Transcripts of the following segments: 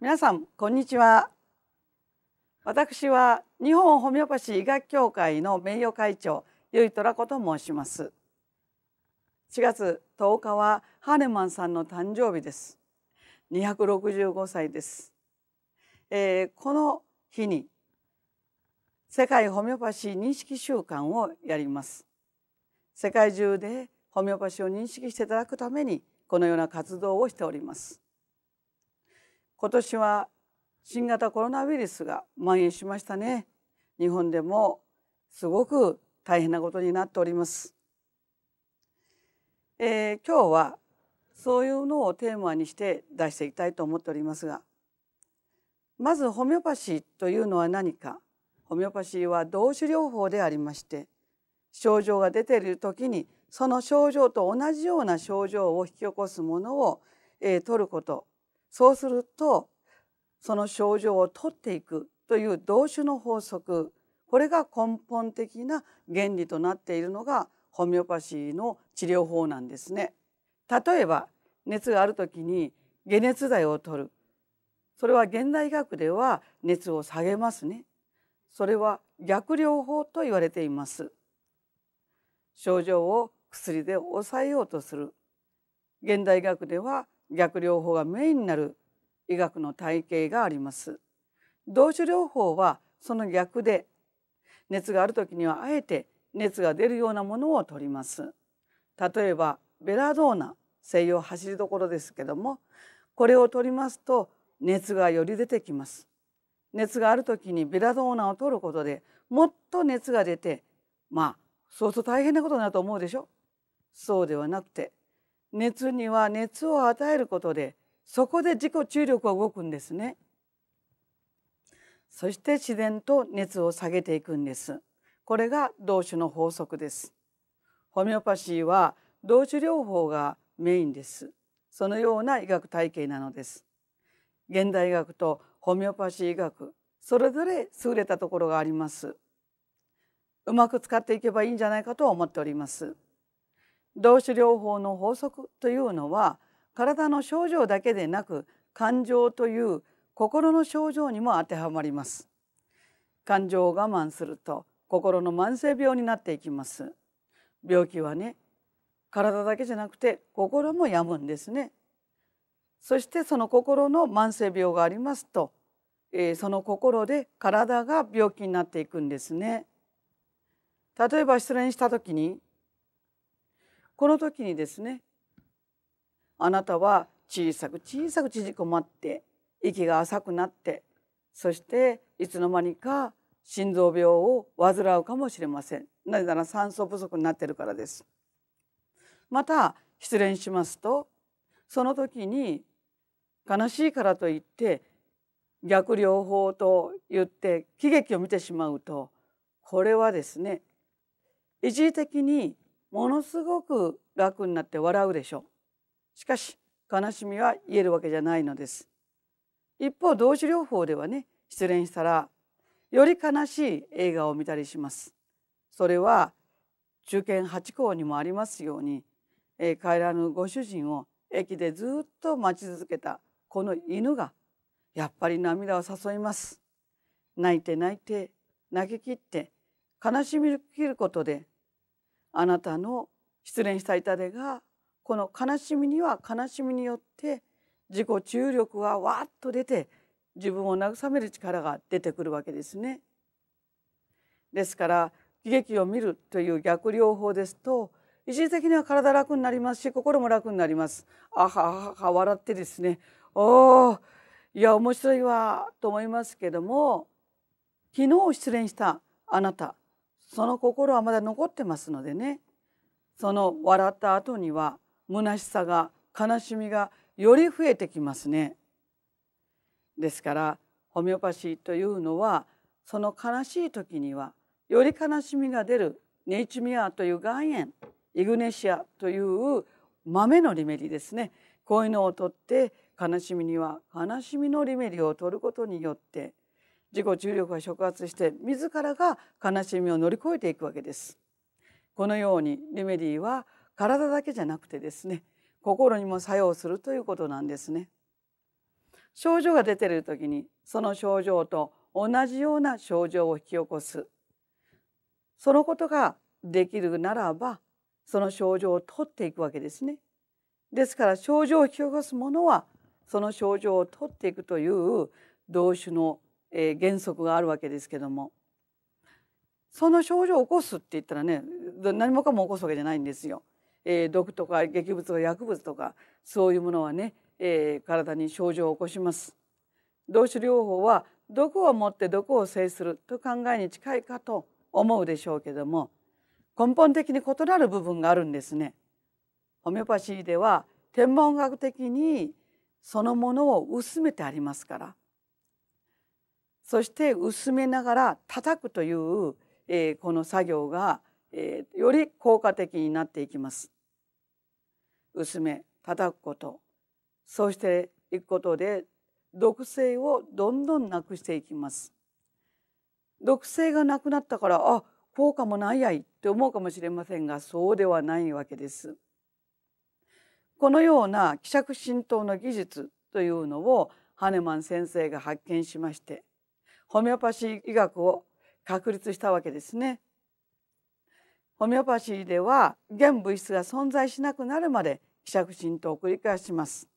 皆さんこんにちは私は日本ホメオパシー医学協会の名誉会長いとらこと申します4月10日はハーネマンさんの誕生日です265歳です、えー、この日に世界ホメオパシー認識週間をやります世界中でホメオパシーを認識していただくためにこのような活動をしております今年は新型コロナウイルスが蔓延しましたね日本でもすごく大変なことになっております、えー、今日はそういうのをテーマにして出していきたいと思っておりますがまずホメオパシーというのは何かホメオパシーは同種療法でありまして症状が出ている時にその症状と同じような症状を引き起こすものを、えー、取ることそうするとその症状を取っていくという同種の法則これが根本的な原理となっているのがホミオパシーの治療法なんですね。例えば熱がある時に解熱剤を取るそれは現代医学では熱を下げますね。それは逆療法と言われています。症状を薬で抑えようとする現代医学では逆療法がメインになる医学の体系があります。同種療法はその逆で熱があるときにはあえて熱が出るようなものを取ります。例えばベラドーナ西洋走りどころですけどもこれを取りますと熱がより出てきます。熱があるときにベラドーナを取ることでもっと熱が出てまあ相当大変なことになると思うでしょそうではなくて熱には熱を与えることでそこで自己注力は動くんですね。そして自然と熱を下げていくんです。これが同種の法則です。ホメオパシーは同種療法がメインです。そのような医学体系なのです。現代医学とホメオパシー医学、それぞれ優れたところがあります。うまく使っていけばいいんじゃないかと思っております。動詞療法の法則というのは体の症状だけでなく感情という心の症状にも当てはまります感情を我慢すると心の慢性病になっていきます病気はね体だけじゃなくて心も病むんですねそしてその心の慢性病がありますと、えー、その心で体が病気になっていくんですね例えば失恋した時にこの時にですねあなたは小さく小さく縮こまって息が浅くなってそしていつの間にか心臓病を患うかもしれませんなぜなら酸素不足になってるからですまた失恋しますとその時に悲しいからといって逆療法と言って喜劇を見てしまうとこれはですね一時的にものすごく楽になって笑うでしょう。しかし悲しみは言えるわけじゃないのです。一方同時療法ではね失恋したらより悲しい映画を見たりします。それは中堅八校にもありますように、えー、帰らぬご主人を駅でずっと待ち続けたこの犬がやっぱり涙を誘います。泣いて泣いて泣ききって悲しみきることであなたの失恋した痛手がこの悲しみには悲しみによって自己注力がわっと出て自分を慰める力が出てくるわけですね。ですから喜劇を見るという逆療法ですと一時的には体楽になりますし心も楽になります。あはは笑ってですねおおいや面白いわと思いますけども昨日失恋したあなたその心はまだ残ってますのでねその笑った後には虚しさが悲しみがより増えてきますね。ですからホメオパシーというのはその悲しい時にはより悲しみが出るネイチミアという岩塩イグネシアという豆のリメリですねこういうのを取って悲しみには悲しみのリメリを取ることによって自己重力が触発して自らが悲しみを乗り越えていくわけです。このようにリメディは体だけじゃなくてですね心にも作用するということなんですね。症状が出ている時にその症状と同じような症状を引き起こすそのことができるならばその症状を取っていくわけですね。ですから症状を引き起こすものはその症状を取っていくという同種のえ原則があるわけですけどもその症状を起こすって言ったらね何もかも起こすわけじゃないんですよ。え毒とか劇物とか薬物とかそういうものはね、え体に症状を起こします。同種療法は毒を持って毒を制すると考えに近いかと思うでしょうけども根本的に異なる部分があるんですね。ホメオパシーでは天文学的にそのものを薄めてありますからそして薄めながら叩くという、えー、この作業が、えー、より効果的になっていきます。薄め叩くことそうしていくことで毒性をどんどんなくしていきます。毒性がなくなったからあ効果もないやいって思うかもしれませんがそうではないわけです。このような希釈浸透の技術というのをハネマン先生が発見しましてホメオパシー医学を確立したわけですね。ホメオパシーでは現物質が存在しなくなるまで希釈浸透を繰り返します。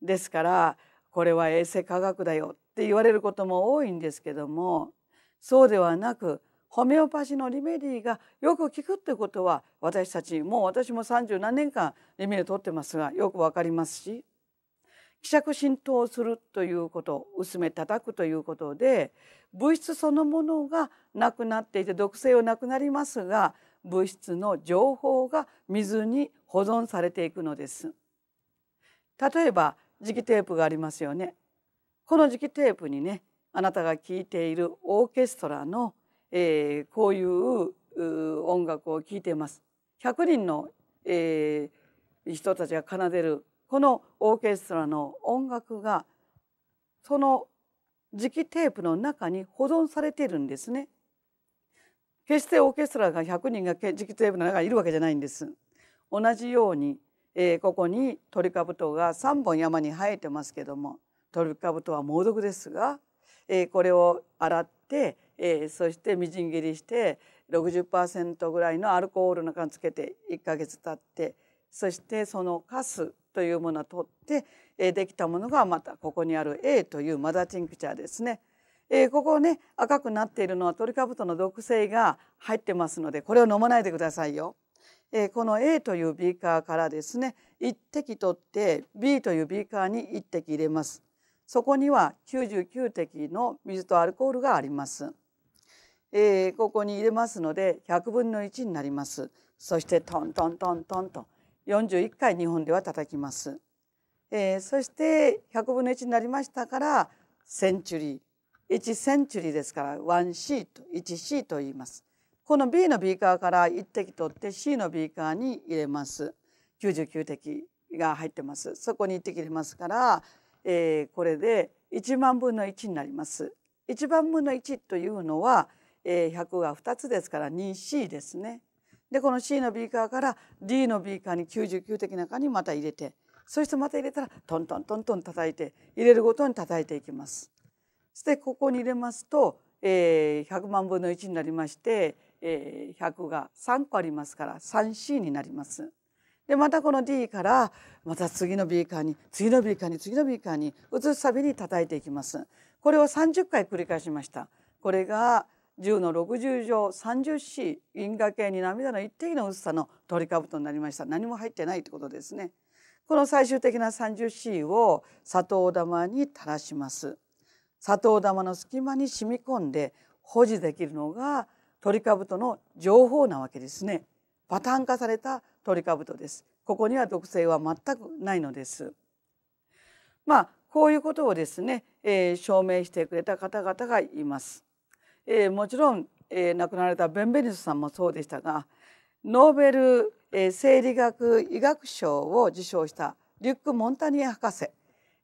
ですからこれは衛生科学だよって言われることも多いんですけどもそうではなくホメオパシーのリメディーがよく効くってことは私たちもう私も三十何年間リメディー取ってますがよくわかりますし希釈浸透するということ薄め叩くということで物質そのものがなくなっていて毒性はなくなりますが物質の情報が水に保存されていくのです。例えば磁気テープがありますよね。この磁気テープにねあなたが聴いているオーケストラの、えー、こういう音楽を聴いています。100人の、えー、人たちが奏でるこのオーケストラの音楽がその磁気テープの中に保存されているんですね。決してオーケストラが100人が磁気テープの中にいるわけじゃないんです。同じように、えー、ここにトリカブトが3本山に生えてますけどもトリカブトは猛毒ですが、えー、これを洗って、えー、そしてみじん切りして60%ぐらいのアルコールの中につけて1ヶ月経ってそしてそのカスというものを取ってえできたものがまたここにある A というマザーチンクチャーですね。えー、ここね赤くなっているのはトリカブトの毒性が入ってますのでこれを飲まないでくださいよ。えー、この A というビーカーからですね1滴取って B というビーカーに1滴入れます。そこには99滴の水とアルコールがあります。えー、ここに入れますので100分の1になります。そしてトントントントンと41回日本では叩きます。えー、そして100分の1になりましたからセンチュリー1センチュリーですから1シート 1C と言います。この B のビーカーから1滴取って C のビーカーに入れます。99滴が入ってます。そこに1滴入れますから、えー、これで1万分の1になります。1万分の1というのは、えー、100が2つですから 2C ですね。でこの C のビーカーから D のビーカーに99滴中にまた入れてそしてまた入れたらトントントントン叩いて入れるごとに叩いていきます。そしてここに入れますと、えー、100万分の1になりまして、えー、100が3個ありますから 3C になります。でまたこの D からまた次のビーカーに次のビーカーに次のビーカーに移すたびに叩いていきます。これを30回繰り返しました。これが10の60条 30C 因果系に涙の一滴の薄さのトリカブトになりました何も入ってないってことですねこの最終的な 30C を砂糖玉に垂らします砂糖玉の隙間に染み込んで保持できるのがトリカブトの情報なわけですねパターン化されたトリカブトですここには毒性は全くないのですまあこういうことをですね、えー、証明してくれた方々がいますえー、もちろん、えー、亡くなられたベンベニスさんもそうでしたがノーベル、えー、生理学医学賞を受賞したリュック・モンタニエ博士、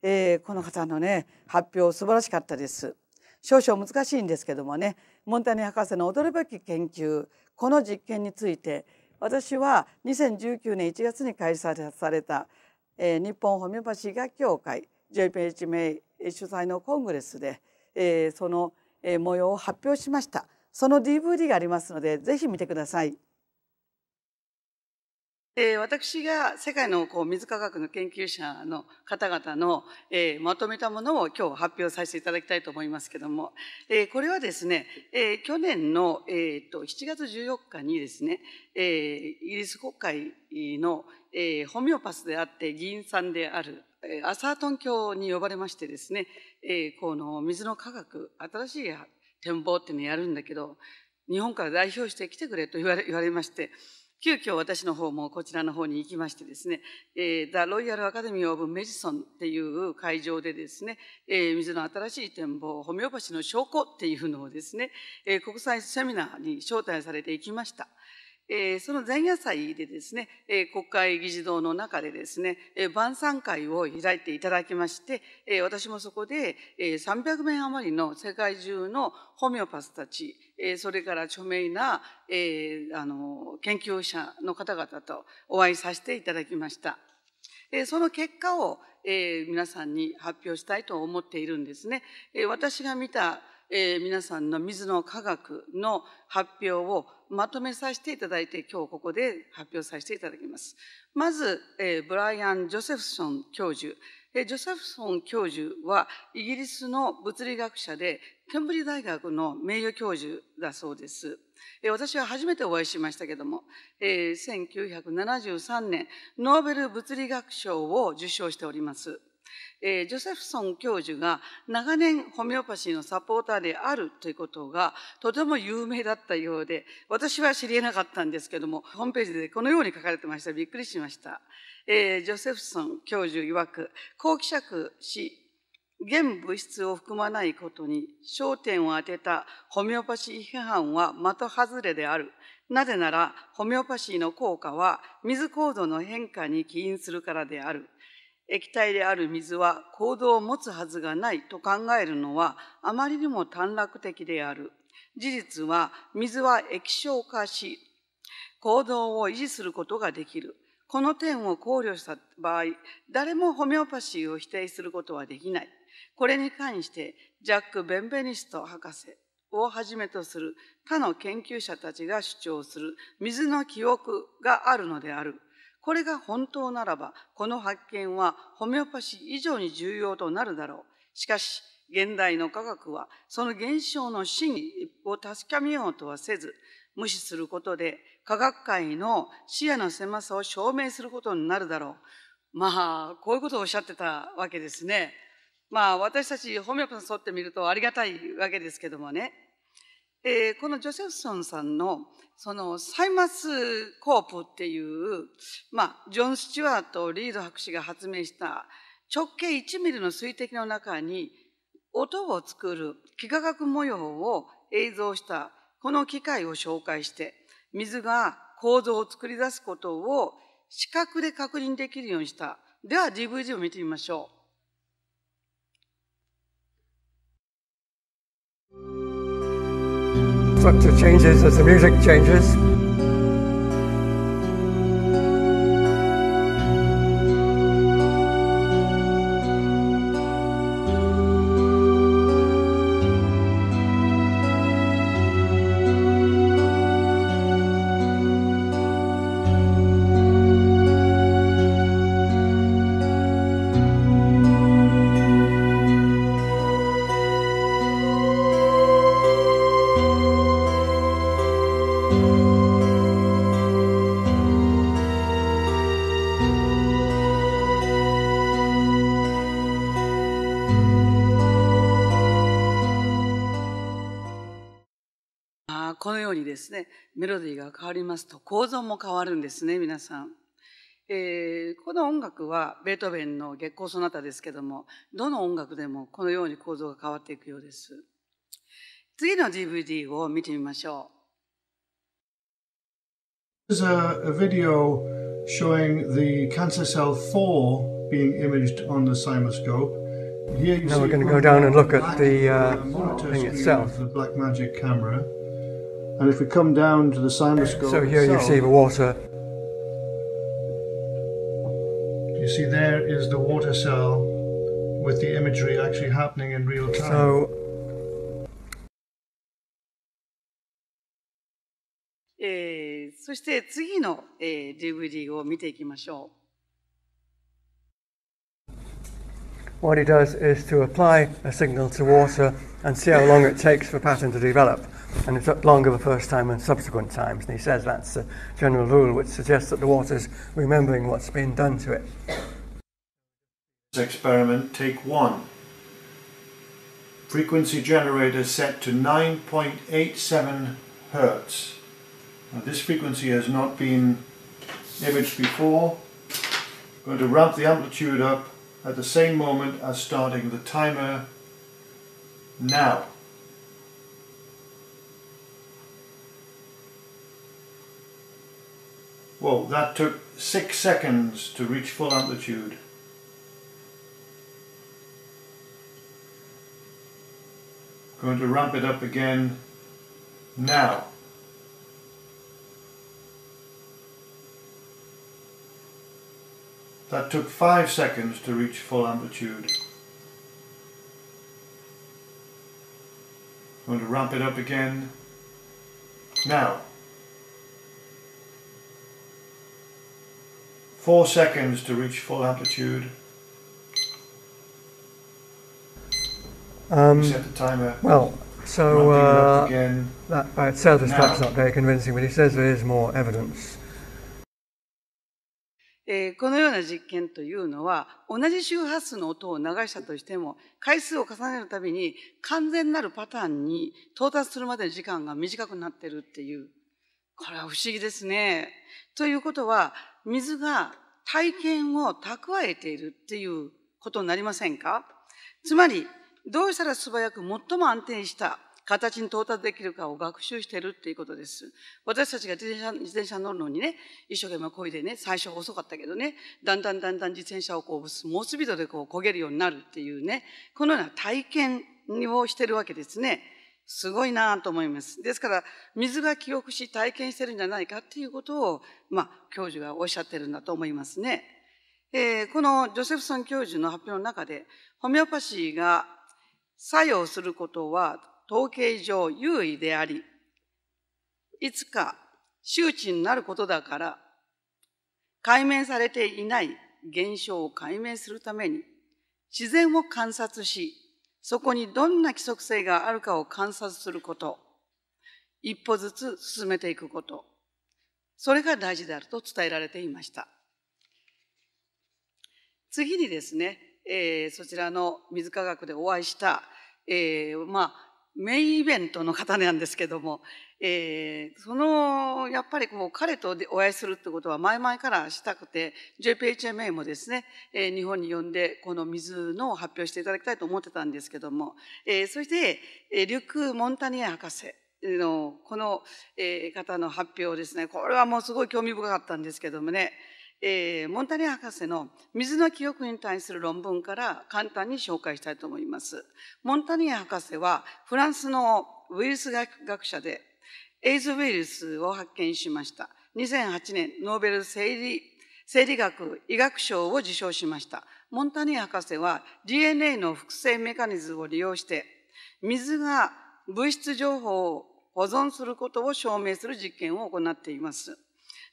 えー、この方のね発表素晴らしかったです。少々難しいんですけどもねモンタニエ博士の驚くべき研究この実験について私は2019年1月に開催された、えー、日本ホメオパシー学協会 JPHMA 主催のコングレスで、えー、その模様を発表しましたその DVD がありますのでぜひ見てください、えー、私が世界のこう水科学の研究者の方々の、えー、まとめたものを今日発表させていただきたいと思いますけども、えー、これはですね、えー、去年の、えーと、7月14日にですね、えー、イギリス国会の、えー、ホメオパスであって議員さんであるアサートン教に呼ばれましてですね、えー、この水の科学新しい展望っていうのをやるんだけど日本から代表して来てくれと言われ 言われまして急遽私の方もこちらの方に行きましてですね、えー、The Royal Academy of Medicine っていう会場でですね、えー、水の新しい展望、ホメオパシーの証拠っていうのをですね、えー、国際セミナーに招待されていきました。えその前夜祭でですね、え国会議事堂の中でですね、え晩餐会を開いていただきまして、え私もそこで、え300名余りの世界中のホメオパスたち、えそれから著名な、えあの研究者の方々とお会いさせていただきました。えその結果を、え皆さんに発表したいと思っているんですね。え私が見たえー、皆さんの水の科学の発表をまとめさせていただいて今日ここで発表させていただきます。まず、えー、ブライアン・ジョセフソン教授、えー、ジョセフソン教授はイギリスの物理学者でケンブリ大学の名誉教授だそうです。私は初めてお会いしましたけども、えー、1973年ノーベル物理学賞を受賞しております。えー、ジョセフソン教授が長年ホメオパシーのサポーターであるということがとても有名だったようで私は知りえなかったんですけどもホームページでこのように書かれてましたびっくりしました、えー、ジョセフソン教授曰く好希釈し現物質を含まないことに焦点を当てたホメオパシー批判は的外れであるなぜならホメオパシーの効果は水構度の変化に起因するからである液体である水は行動を持つはずがないと考えるのはあまりにも短絡的である。事実は水は液晶化し、行動を維持することができる。この点を考慮した場合、誰もホメオパシーを否定することはできない。これに関して、ジャック・ベンベニスト博士をはじめとする他の研究者たちが主張する水の記憶があるのである。これが本当ならば、この発見はホメオパシー以上に重要となるだろう。しかし、現代の科学はその現象の真意を確かめようとはせず、無視することで科学界の視野の狭さを証明することになるだろう。まあ、こういうことをおっしゃってたわけですね。まあ、私たちホメオパシーをってみるとありがたいわけですけどもね。えー、このジョセフソンさんのそのサイマスコープっていう、まあ、ジョン・スチュワート・リード博士が発明した直径1ミリの水滴の中に音を作る幾何学模様を映像したこの機械を紹介して水が構造を作り出すことを視覚で確認できるようにしたでは DVD を見てみましょう。structure changes as the music changes. メロディーが変わりますと構造も変わるんですね皆さん。えー、この音楽はベートーベンの月光ソナタですけどもどの音楽でもこのように構造が変わっていくようです次の DVD を見てみましょう There's a, a video showing the cancer cell 4 being imaged on the cymoscope Now we're going to go down and look at the uh, thing itself. The Blackmagic camera. And if we come down to the cymoscope. So here itself, you see the water. You see, there is the water cell with the imagery actually happening in real time. So eh, そして次の、えー、DVD を見ていきましょう。What he does is to apply a signal to water and see how long it takes for pattern to develop and it's longer the first time and subsequent times. And he says that's the general rule, which suggests that the water's remembering what's been done to it. Experiment take one. Frequency generator set to 9.87 Hertz. Now this frequency has not been imaged before. I'm going to ramp the amplitude up at the same moment as starting the timer now. Whoa, that took six seconds to reach full amplitude. Going to ramp it up again now. That took five seconds to reach full amplitude. I'm going to ramp it up again now. 4 seconds to reach full amplitude. Um, Set the timer. Well, so uh, that by itself is now. perhaps not very convincing, but he says there is more evidence. えー、このような実験というのは同じ周波数の音を流したとしても回数を重ねるたびに完全なるパターンに到達するまでの時間が短くなってるっていうこれは不思議ですね。ということは水が体験を蓄えているっていうことになりませんかつまり、どうしたら素早く最も安定した形に到達できるかを学習しているっていうことです。私たちが自転車、自転車乗るのにね、一生懸命漕いでね、最初遅かったけどね、だんだんだんだん自転車をこう、猛スピードでこう焦げるようになるっていうね、このような体験をしてるわけですね。すごいなと思います。ですから、水が記憶し体験してるんじゃないかっていうことを、まあ、教授がおっしゃってるんだと思いますね。えー、このジョセフソン教授の発表の中で、ホメオパシーが作用することは統計上優位であり、いつか周知になることだから、解明されていない現象を解明するために、自然を観察し、そこにどんな規則性があるかを観察すること一歩ずつ進めていくことそれが大事であると伝えられていました次にですね、えー、そちらの水科学でお会いした、えー、まあメインイベントの方なんですけども、えー、そのやっぱりこう彼とお会いするってことは前々からしたくて JPHMA もですね、えー、日本に呼んでこの水のを発表していただきたいと思ってたんですけども、えー、そして、えー、リュック・モンタニエ博士のこの、えー、方の発表ですねこれはもうすごい興味深かったんですけどもね、えー、モンタニエ博士の水の記憶に対する論文から簡単に紹介したいと思います。モンタニエ博士はフランスのウイルス学者でエイズウイルスを発見しました。2008年、ノーベル生理生理学医学賞を受賞しました。モンタニー博士は DNA の複製メカニズムを利用して、水が物質情報を保存することを証明する実験を行っています。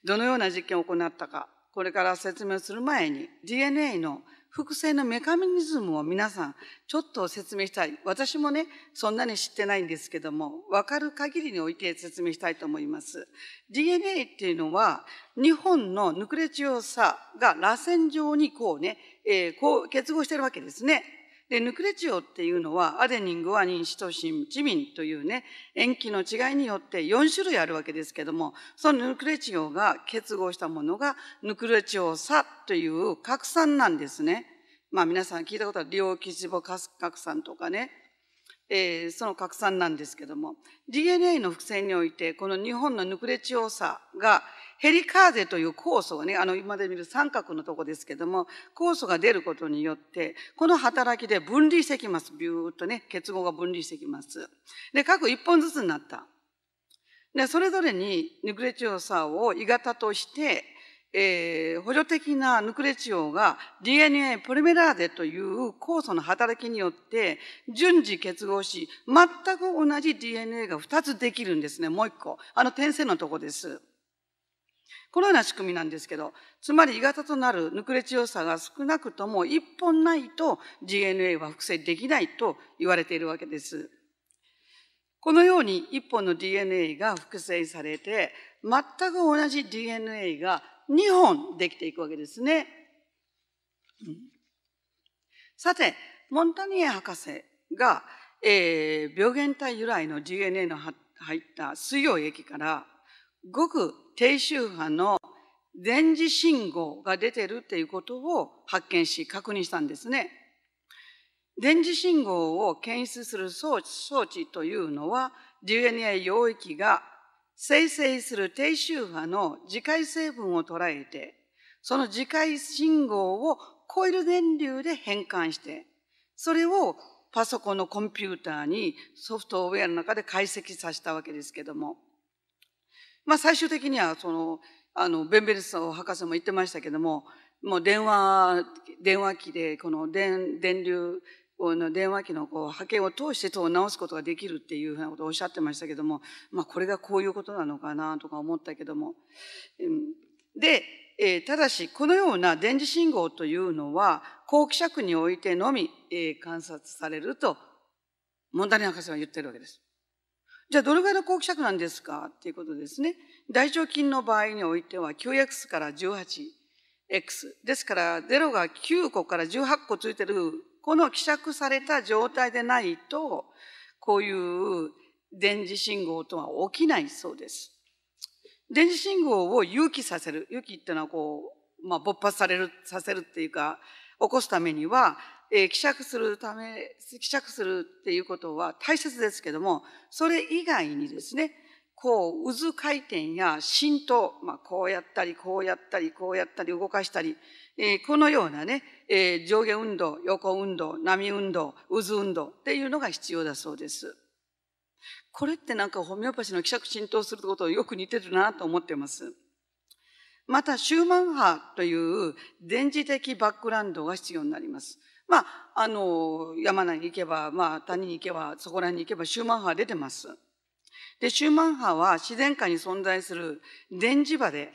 どのような実験を行ったか、これから説明する前に DNA の複製のメカニズムを皆さんちょっと説明したい私もねそんなに知ってないんですけどもわかる限りにおいて説明したいと思います DNA っていうのは日本のヌクレチオサが螺旋状にこうね、えー、こう結合してるわけですねで、ヌクレチオっていうのは、アデニン、グはニン、シトシン、チミンというね、塩基の違いによって4種類あるわけですけども、そのヌクレチオが結合したものが、ヌクレチオサという核酸なんですね。まあ皆さん聞いたことは、リオキシボ核酸とかね、えー、その核酸なんですけども、DNA の複製において、この日本のヌクレチオサがヘリカーゼという酵素がね、あの、今で見る三角のとこですけども、酵素が出ることによって、この働きで分離してきます。ビューっとね、結合が分離してきます。で、各一本ずつになった。で、それぞれにヌクレチオサを鋳型として、えー、補助的なヌクレチオが DNA ポリメラーゼという酵素の働きによって順次結合し、全く同じ DNA が2つできるんですね、もう一個。あの点線のとこです。このような仕組みなんですけど、つまり鋳型となるヌクレチオ差が少なくとも1本ないと DNA は複製できないと言われているわけです。このように1本の DNA が複製されて、全く同じ DNA が2本できていくわけですね。さて、モンタニエ博士が、えー、病原体由来の DNA の入った水溶液からごく低周波の電磁信号が出てるっていうことを発見し確認したんですね。電磁信号を検出する装置というのは DNA 溶液が生成する低周波の磁界成分を捉えてその磁界信号をコイル電流で変換してそれをパソコンのコンピューターにソフトウェアの中で解析させたわけですけどもまあ、最終的にはそのあのベンベルス博士も言ってましたけどももう電話電話機でこの電電流の電話機のこう波形を通して塔を直すことができるっていうふうなことをおっしゃってましたけども、まあ、これがこういうことなのかなとか思ったけども。で、えー、ただしこのような電磁信号というのは後期尺においてのみ、えー、観察されるとモンタ博士は言ってるわけです。じゃあどれぐらいの後希釈なんですかっていうことですね。大腸菌の場合においては 9x から 18x。ですから0が9個から18個ついてる、この希釈された状態でないと、こういう電磁信号とは起きないそうです。電磁信号を有機させる。有機っていうのはこう、まあ、勃発される、させるっていうか、起こすためには、えー、希釈するため、希釈するっていうことは大切ですけども、それ以外にですね、こう、渦回転や浸透、まあ、こうやったり、こうやったり、こうやったり、動かしたり、えー、このようなね、えー、上下運動、横運動、波運動、渦運動っていうのが必要だそうです。これってなんかホメオパシーの希釈浸透することよく似てるなと思ってます。また、シューマン波という電磁的バックグラウンドが必要になります。まあ、あの、山名に行けば、まあ、谷に行けば、そこらに行けば、シューマン波出てます。で、シューマン波は自然界に存在する電磁場で、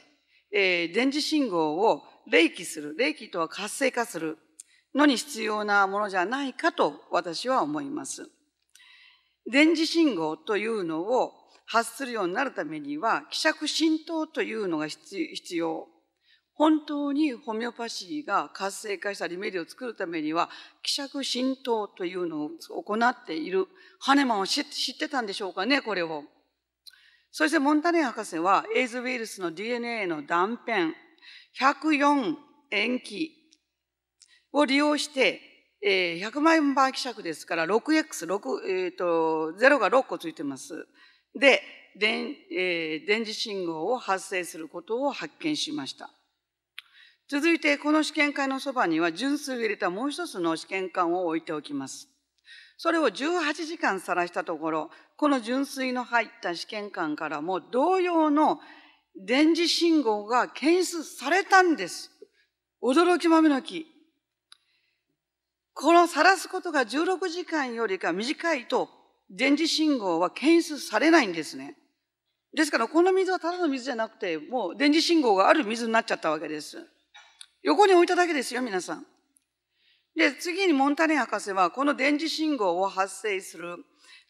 えー、電磁信号を冷気する、冷気とは活性化するのに必要なものじゃないかと私は思います。電磁信号というのを発するようになるためには、希釈浸透というのが必要本当にホメオパシーが活性化したリメディを作るためには希釈浸透というのを行っているハネマンを知ってたんでしょうかねこれをそしてモンタネ博士はエイズウイルスの DNA の断片104塩基を利用して、えー、100万倍希釈ですから 6X6、えーと、0が6個ついてますで電,、えー、電磁信号を発生することを発見しました続いてこの試験管のそばには純水を入れたもう一つの試験管を置いておきます。それを18時間さらしたところ、この純水の入った試験管からも同様の電磁信号が検出されたんです。驚き豆の木。このさらすことが16時間よりか短いと電磁信号は検出されないんですね。ですからこの水はただの水じゃなくて、もう電磁信号がある水になっちゃったわけです。横に置いただけですよ、皆さん。で、次にモンタネ博士は、この電磁信号を発生する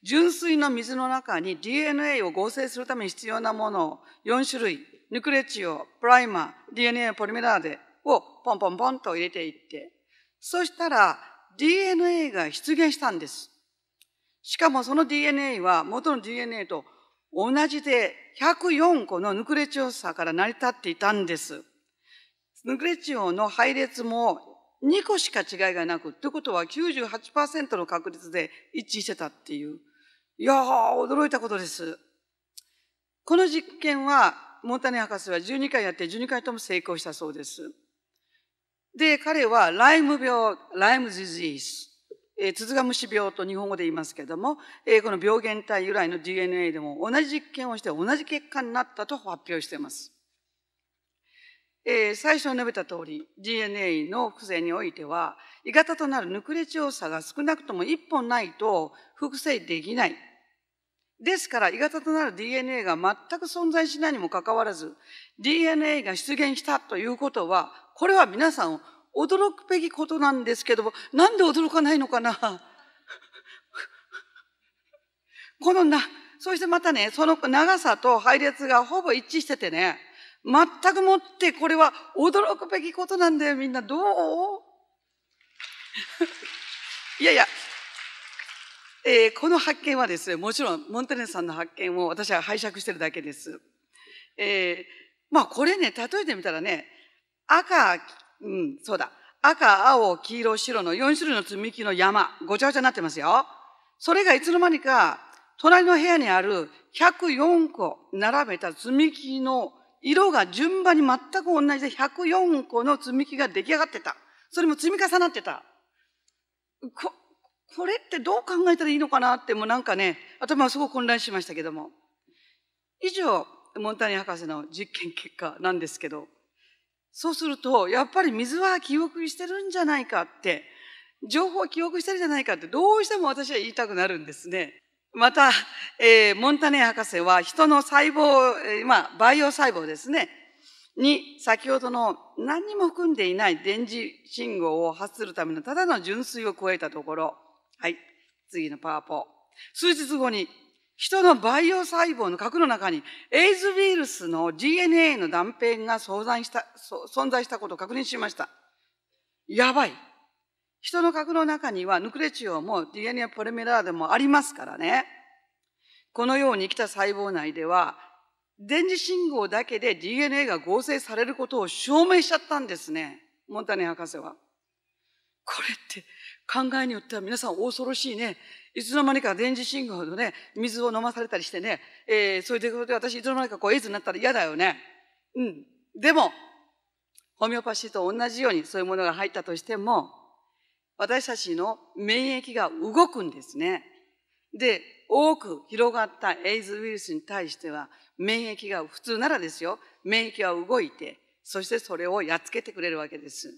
純粋の水の中に DNA を合成するために必要なものを4種類、ヌクレチオ、プライマー、DNA ポリメラーデをポンポンポンと入れていって、そしたら DNA が出現したんです。しかもその DNA は元の DNA と同じで104個のヌクレチオ差から成り立っていたんです。ヌクレチオンの配列も2個しか違いがなく、ってことは98%の確率で一致してたっていう。いやー、驚いたことです。この実験は、モンタネ博士は12回やって12回とも成功したそうです。で、彼はライム病、ライムディジース、えー、鈴鹿虫病と日本語で言いますけれども、えー、この病原体由来の DNA でも同じ実験をして同じ結果になったと発表しています。えー、最初述べた通り DNA の複製においては異型となるヌクレチオ差が少なくとも1本ないと複製できないですから異型となる DNA が全く存在しないにもかかわらず DNA が出現したということはこれは皆さん驚くべきことなんですけどもなんで驚かないのかな このなそしてまたねその長さと配列がほぼ一致しててね全くもってこれは驚くべきことなんだよ、みんな。どう いやいや、えー、この発見はですね、もちろんモンテネさんの発見を私は拝借してるだけです。えー、まあこれね、例えてみたらね、赤、うん、そうだ。赤、青、黄色、白の4種類の積み木の山、ごちゃごちゃになってますよ。それがいつの間にか、隣の部屋にある104個並べた積み木の色が順番に全く同じで104個の積み木が出来上がってた。それも積み重なってた。こ、これってどう考えたらいいのかなってもうなんかね、頭はすごく混乱しましたけども。以上、モンターニ博士の実験結果なんですけど、そうすると、やっぱり水は記憶してるんじゃないかって、情報は記憶してるんじゃないかって、どうしても私は言いたくなるんですね。また、えー、モンタネ博士は人の細胞、えまあ、培養細胞ですね、に先ほどの何も含んでいない電磁信号を発するためのただの純粋を加えたところ、はい、次のパワーポ。数日後に人の培養細胞の核の中にエイズウイルスの DNA の断片が存在した存在したことを確認しました。やばい。人の核の中にはヌクレチオも DNA ポリメラーでもありますからね。このように生きた細胞内では、電磁信号だけで DNA が合成されることを証明しちゃったんですね。モンタネ博士は。これって考えによっては皆さん恐ろしいね。いつの間にか電磁信号のね、水を飲まされたりしてね、えー、それで私いつの間にかこうエイズになったら嫌だよね。うん。でも、ホメオパシーと同じようにそういうものが入ったとしても、私たちの免疫が動くんですね。で、多く広がったエイズウイルスに対しては、免疫が普通ならですよ、免疫は動いて、そしてそれをやっつけてくれるわけです。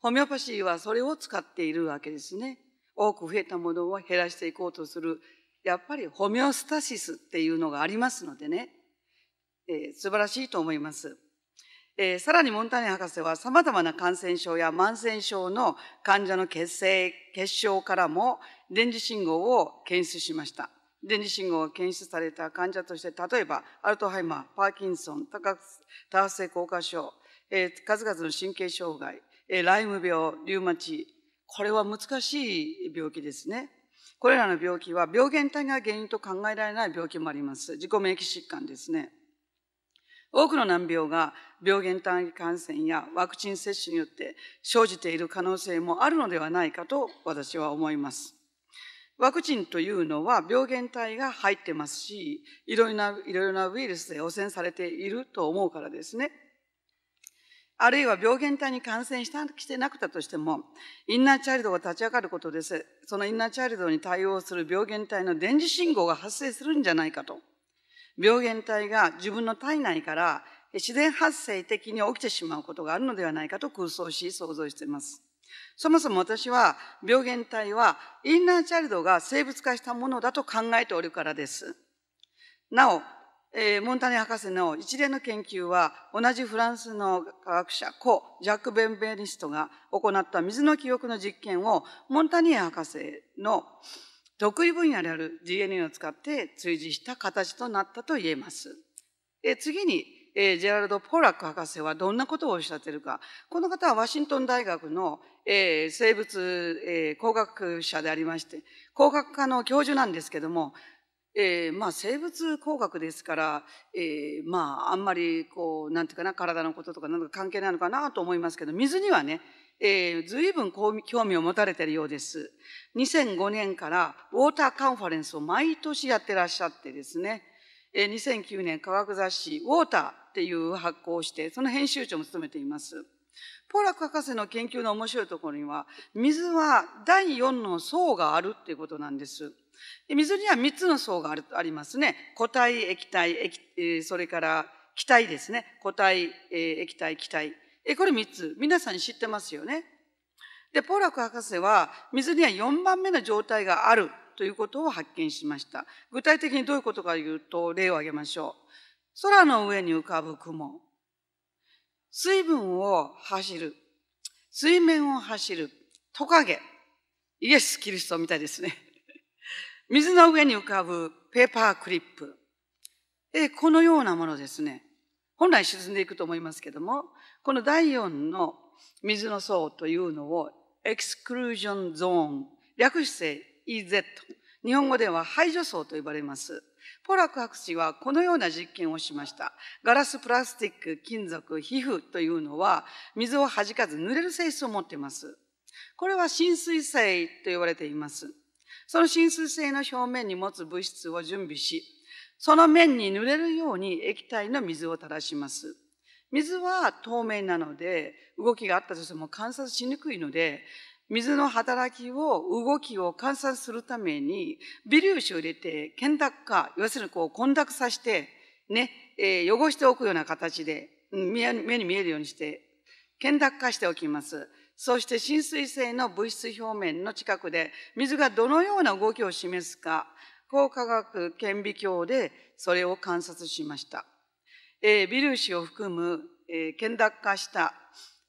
ホメオパシーはそれを使っているわけですね。多く増えたものを減らしていこうとする、やっぱりホメオスタシスっていうのがありますのでね、えー、素晴らしいと思います。えー、さらにモンターニ博士は様々な感染症や慢性症の患者の血清、血症からも電磁信号を検出しました。電磁信号が検出された患者として、例えばアルトハイマー、パーキンソン、多発性硬化症、えー、数々の神経障害、えー、ライム病、リウマチ、これは難しい病気ですね。これらの病気は病原体が原因と考えられない病気もあります。自己免疫疾患ですね。多くの難病が病原単位感染やワクチン接種によって生じている可能性もあるのではないかと私は思います。ワクチンというのは病原体が入ってますし、いろいろないろいろなウイルスで汚染されていると思うからですね。あるいは病原体に感染したしてなくたとしても、インナーチャイルドが立ち上がることです。そのインナーチャイルドに対応する病原体の電磁信号が発生するんじゃないかと。病原体が自分の体内から自然発生的に起きてしまうことがあるのではないかと空想し想像しています。そもそも私は病原体はインナーチャイルドが生物化したものだと考えておるからです。なお、えー、モンタネ博士の一連の研究は同じフランスの科学者コ・ジャック・ベンベリストが行った水の記憶の実験をモンタニエ博士の、得意分野である DNA を使って追従した形となったと言えます。次に、ジェラルド・ポーラック博士はどんなことをおっしゃっているか。この方はワシントン大学の、生物、工学者でありまして、工学科の教授なんですけども、えー、まあ生物工学ですから、えー、まああんまりこうなんていうかな体のこととかなんか関係ないのかなと思いますけど水にはねえー、随分興味を持たれているようです。2005年からウォーターカンファレンスを毎年やってらっしゃってですね、えー、2009年科学雑誌ウォーターっていう発行をして、その編集長も務めています。ポーラック博士の研究の面白いところには、水は第4の層があるっていうことなんです。水には3つの層があるありますね。固体、液体液、それから気体ですね。固体、液体、気体。えこれ3つ皆さん知ってますよねでポーラク博士は水には4番目の状態があるということを発見しました具体的にどういうことかというと例を挙げましょう空の上に浮かぶ雲水分を走る水面を走るトカゲイエス・キリストみたいですね 水の上に浮かぶペーパークリップえこのようなものですね本来沈んでいくと思いますけどもこの第四の水の層というのをエクスクルージョンゾーン略して EZ 日本語では排除層と呼ばれますポラク博士はこのような実験をしましたガラスプラスチック金属皮膚というのは水を弾かず濡れる性質を持っていますこれは浸水性と呼ばれていますその浸水性の表面に持つ物質を準備しその面に濡れるように液体の水を垂らします水は透明なので、動きがあったとしても観察しにくいので、水の働きを、動きを観察するために、微粒子を入れて、検濁化、要するにこう、混濁させて、ね、えー、汚しておくような形で、目に見えるようにして、検濁化しておきます。そして浸水性の物質表面の近くで、水がどのような動きを示すか、光化学顕微鏡でそれを観察しました。えー、微粒子を含む、えー、剣濁化した、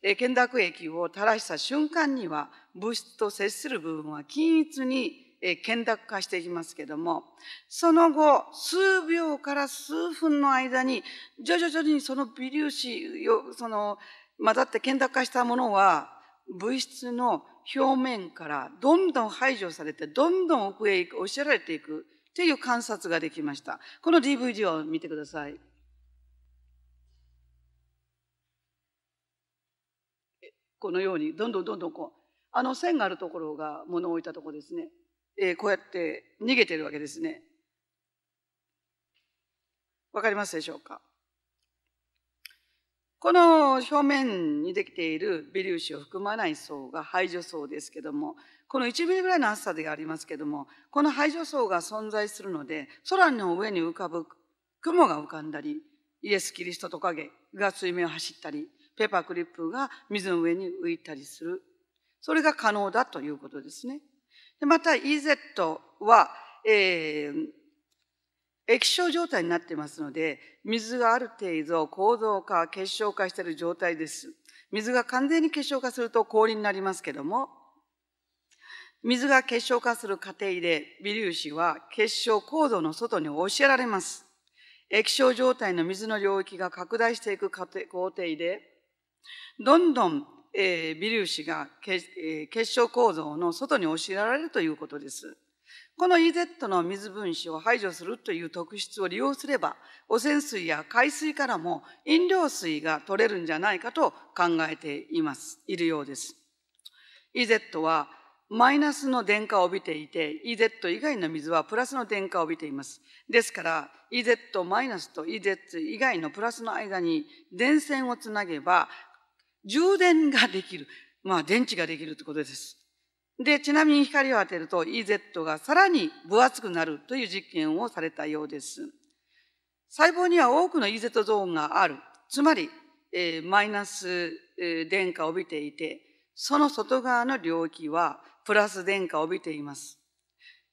えー、剣濁液を垂らした瞬間には物質と接する部分は均一にえ見濁化していきますけどもその後数秒から数分の間に徐々々にその微粒子よその混ざって見濁化したものは物質の表面からどんどん排除されてどんどん奥へ押しやられていくという観察ができましたこの DVD を見てください。このようにどんどんどんどんこうあの線があるところが物を置いたところですね、えー、こうやって逃げてるわけですね。わかりますでしょうかこの表面にできている微粒子を含まない層が排除層ですけどもこの1ミリぐらいの厚さでありますけどもこの排除層が存在するので空の上に浮かぶ雲が浮かんだりイエス・キリストトカゲが水面を走ったりペーパークリップが水の上に浮いたりする。それが可能だということですね。でまた EZ は、えー、液晶状態になっていますので、水がある程度構造化、結晶化している状態です。水が完全に結晶化すると氷になりますけども、水が結晶化する過程で微粒子は結晶構造の外に押しやられます。液晶状態の水の領域が拡大していく過程でどんどん、えー、微粒子が結,、えー、結晶構造の外に押しやられるということです。この EZ の水分子を排除するという特質を利用すれば、汚染水や海水からも飲料水が取れるんじゃないかと考えています、いるようです。EZ はマイナスの電荷を帯びていて、EZ 以外の水はプラスの電荷を帯びています。ですから、EZ マイナスと EZ 以外のプラスの間に電線をつなげば、充電ができる。まあ、電池ができるってことです。で、ちなみに光を当てると EZ がさらに分厚くなるという実験をされたようです。細胞には多くの EZ ゾーンがある。つまり、えー、マイナス、えー、電荷を帯びていて、その外側の領域はプラス電荷を帯びています。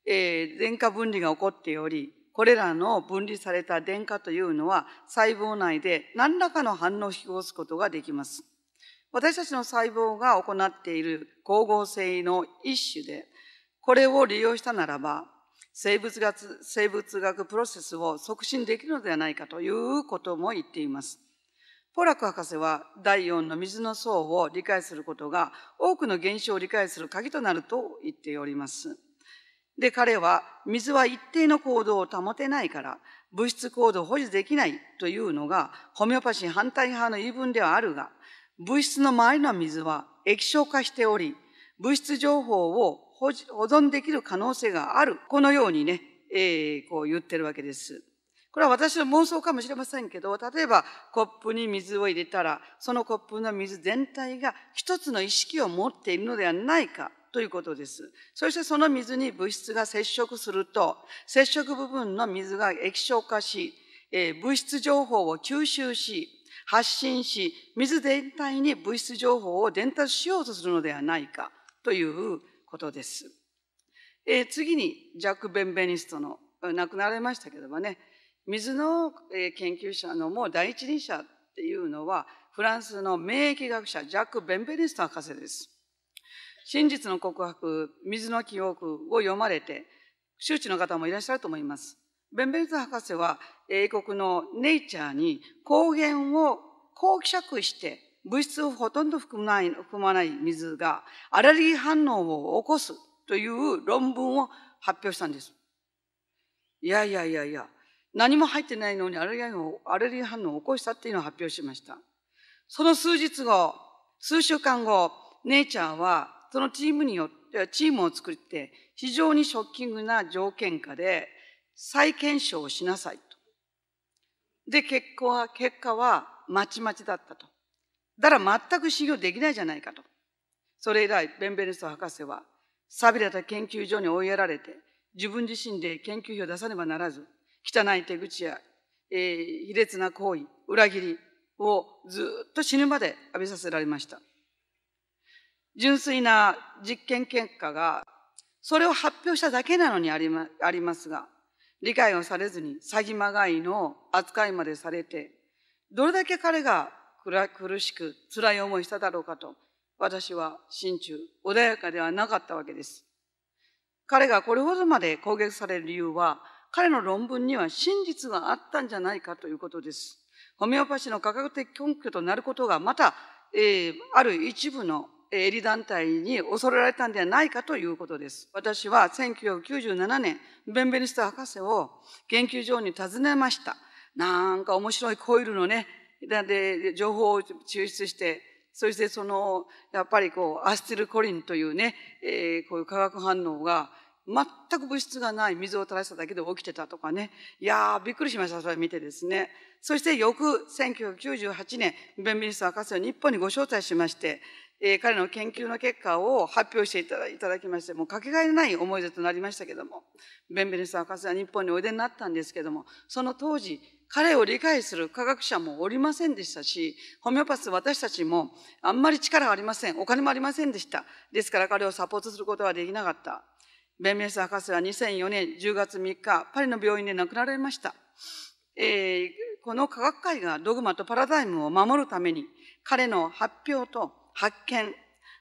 えー、電荷分離が起こっており、これらの分離された電荷というのは細胞内で何らかの反応を引き起こすことができます。私たちの細胞が行っている光合成の一種で、これを利用したならば、生物学生物学プロセスを促進できるのではないかということも言っています。ポラク博士は第4の水の層を理解することが多くの現象を理解する鍵となると言っております。で、彼は水は一定の行動を保てないから物質行動を保持できないというのがホメオパシー反対派の言い分ではあるが、物質の周りの水は液晶化しており、物質情報を保存できる可能性がある。このようにね、えー、こう言ってるわけです。これは私の妄想かもしれませんけど、例えばコップに水を入れたら、そのコップの水全体が一つの意識を持っているのではないかということです。そしてその水に物質が接触すると、接触部分の水が液晶化し、えー、物質情報を吸収し、発信し、水全体に物質情報を伝達しようとするのではないかということです。えー、次に、ジャック・ベンベニストの、亡くなられましたけどもね、水の研究者のもう第一人者っていうのは、フランスの免疫学者、ジャック・ベンベニスト博士です。真実の告白、水の記憶を読まれて、周知の方もいらっしゃると思います。ベンベルズ博士は英国のネイチャーに光源をこう希釈して物質をほとんど含まない含まない水がアレルギー反応を起こすという論文を発表したんです。いやいやいやいや、何も入ってないのにアレルギー反応を起こしたっていうのを発表しました。その数日後、数週間後、ネイチャーはそのチームによって、チームを作って非常にショッキングな条件下で再検証をしなさいと。で、結果は、結果はまちまちだったと。だから全く修行できないじゃないかと。それ以来、ベンベネスト博士は、錆びれた研究所に追いやられて、自分自身で研究費を出さねばならず、汚い手口や、えー、卑劣な行為、裏切りをずっと死ぬまで浴びさせられました。純粋な実験結果が、それを発表しただけなのにありまありますが、理解をされずに詐欺まがいの扱いまでされて、どれだけ彼が苦しく辛い思いしただろうかと、私は心中穏やかではなかったわけです。彼がこれほどまで攻撃される理由は、彼の論文には真実があったんじゃないかということです。ホメオパシーの科学的根拠となることがまた、えー、ある一部の営利団体に恐れられたんではないかということです。私は1997年、ベンベニスト博士を研究所に訪ねました。なんか面白いコイルのね、で情報を抽出して、そしてその、やっぱりこう、アスティルコリンというね、えー、こういう化学反応が全く物質がない水を垂らしただけで起きてたとかね。いやー、びっくりしました、それ見てですね。そして翌1998年、ベンベニス博士を日本にご招待しまして、えー、彼の研究の結果を発表していただきまして、もうかけがえのない思い出となりましたけども、ベンベネさん士は日本においでになったんですけども、その当時、彼を理解する科学者もおりませんでしたし、ホメオパス私たちもあんまり力がありません。お金もありませんでした。ですから彼をサポートすることはできなかった。ベンベネス博士は2004年10月3日、パリの病院で亡くなられました。えー、この科学界がドグマとパラダイムを守るために、彼の発表と発見、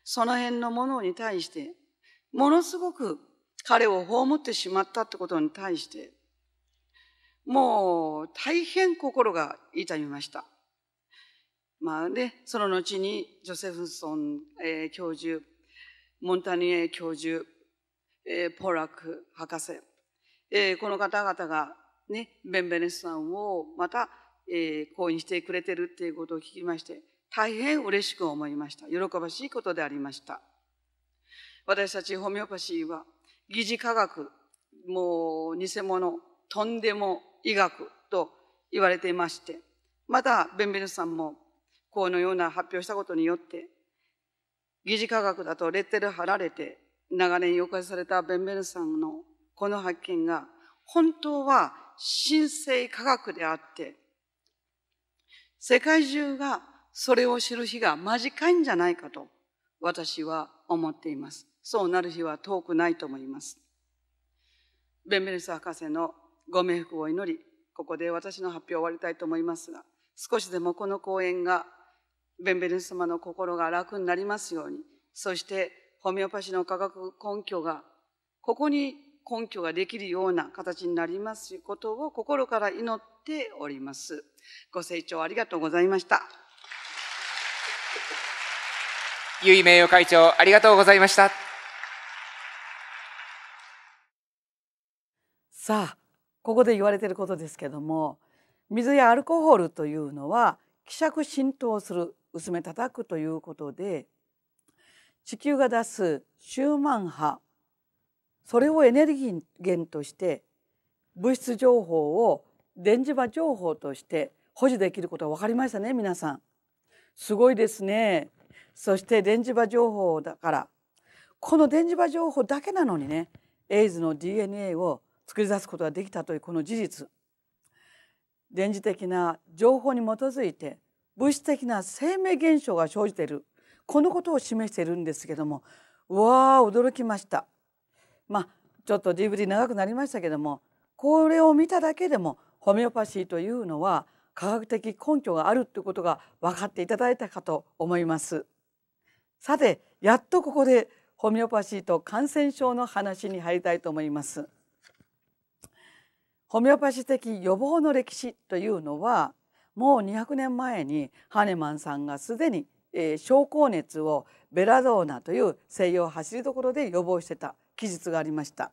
その辺のものに対して、ものすごく彼を葬ってしまったってことに対して、もう大変心が痛みました。まあね、その後にジョセフソン、え教授、モンタニエ教授、えポラク博士、えこの方々が、ね、ベンベネスさんをまた、え講演してくれてるっていうことを聞きまして、大変嬉しく思いました。喜ばしいことでありました。私たちホメオパシーは疑似科学、もう偽物、とんでも医学と言われていまして、またベンベルさんもこのような発表したことによって、疑似科学だとレッテル貼られて長年妖解されたベンベルさんのこの発見が本当は神聖科学であって、世界中がそれを知る日が間近いんじゃないかと私は思っています。そうなる日は遠くないと思います。ベンベレス博士のご冥福を祈り、ここで私の発表を終わりたいと思いますが、少しでもこの講演がベンベレス様の心が楽になりますように、そしてホメオパシーの科学根拠が、ここに根拠ができるような形になりますことを心から祈っております。ご清聴ありがとうございました。由井名誉会長ありがとうございましたさあここで言われてることですけども水やアルコールというのは希釈浸透する薄め叩くということで地球が出すシューマン波それをエネルギー源として物質情報を電磁場情報として保持できることが分かりましたね皆さん。すごいですね。そして電磁場情報だからこの電磁場情報だけなのにねエイズの DNA を作り出すことができたというこの事実電磁的な情報に基づいて物質的な生命現象が生じているこのことを示しているんですけどもうわー驚きました。まあ、ちょっと DVD 長くなりましたけどもこれを見ただけでもホメオパシーというのは科学的根拠があるということが分かっていただいたかと思います。さてやっとここでホメオパシーと感染症の話に入りたいと思います。ホメオパシー的予防の歴史というのはもう200年前にハネマンさんがすでに、えー、症候熱をベラドーナという西洋走りどころで予防してた記述がありました。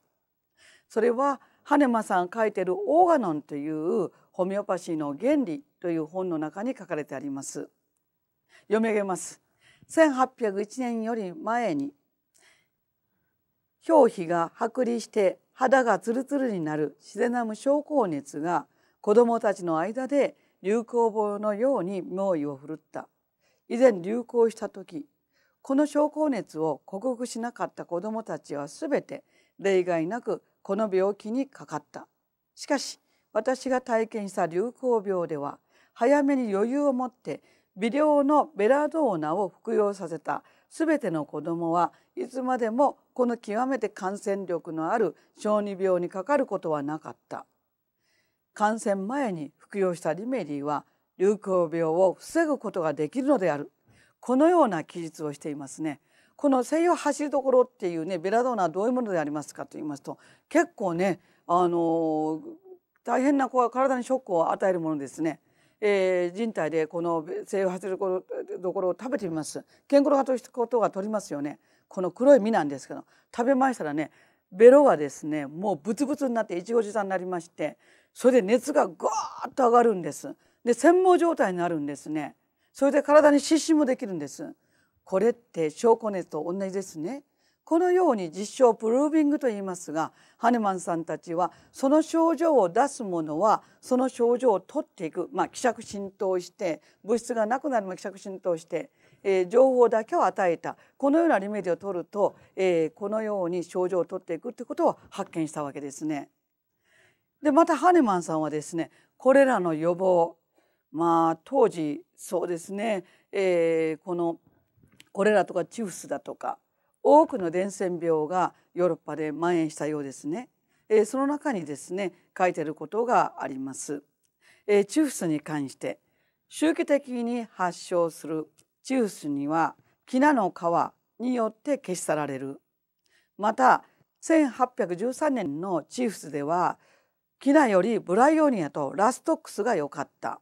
それはハネマさん書いてる「オーガノン」というホメオパシーの原理という本の中に書かれてあります。読み上げます。1801年より前に表皮が剥離して肌がツルツルになるシゼナム症候熱が子どもたちの間で流行病のように猛威を振るった以前流行した時この症候熱を克服しなかった子どもたちは全て例外なくこの病気にかかったしかし私が体験した流行病では早めに余裕を持って微量のベラドーナを服用させた全ての子どもはいつまでもこの極めて感染力のある小児病にかかることはなかった。感染前に服用したリメリーは流行病を防ぐことができるのであるこのような記述をしていますね。この西洋走るところっていうねベラドーナはどういうものでありますかと言いますと結構ねあのー、大変な子は体にショックを与えるものですね。えー、人体でこのを発するところを食べてみますケンコロガということが取りますよねこの黒い実なんですけど食べましたらねベロがですねもうブツブツになっていちごじさになりましてそれで熱がぐーっと上がるんですで繊毛状態になるんですねそれで体に湿疹もできるんですこれって証拠熱と同じですねこのように実証プルービングと言いますがハネマンさんたちはその症状を出すものはその症状を取っていく、まあ、希釈浸透して物質がなくなるも希釈浸透して、えー、情報だけを与えたこのようなリメディを取ると、えー、このように症状を取っていくということを発見したわけですね。でまたハネマンさんはですねこれらの予防まあ当時そうですね、えー、このこれらとかチフスだとか多くの伝染病がヨーロッパで蔓延したようですね。えその中にですね書いてることがあります。えチフスに関して周期的に発症するチフスにはキナの皮によって消し去られる。また1813年のチーフスではキナよりブライオニアとラストックスが良かった。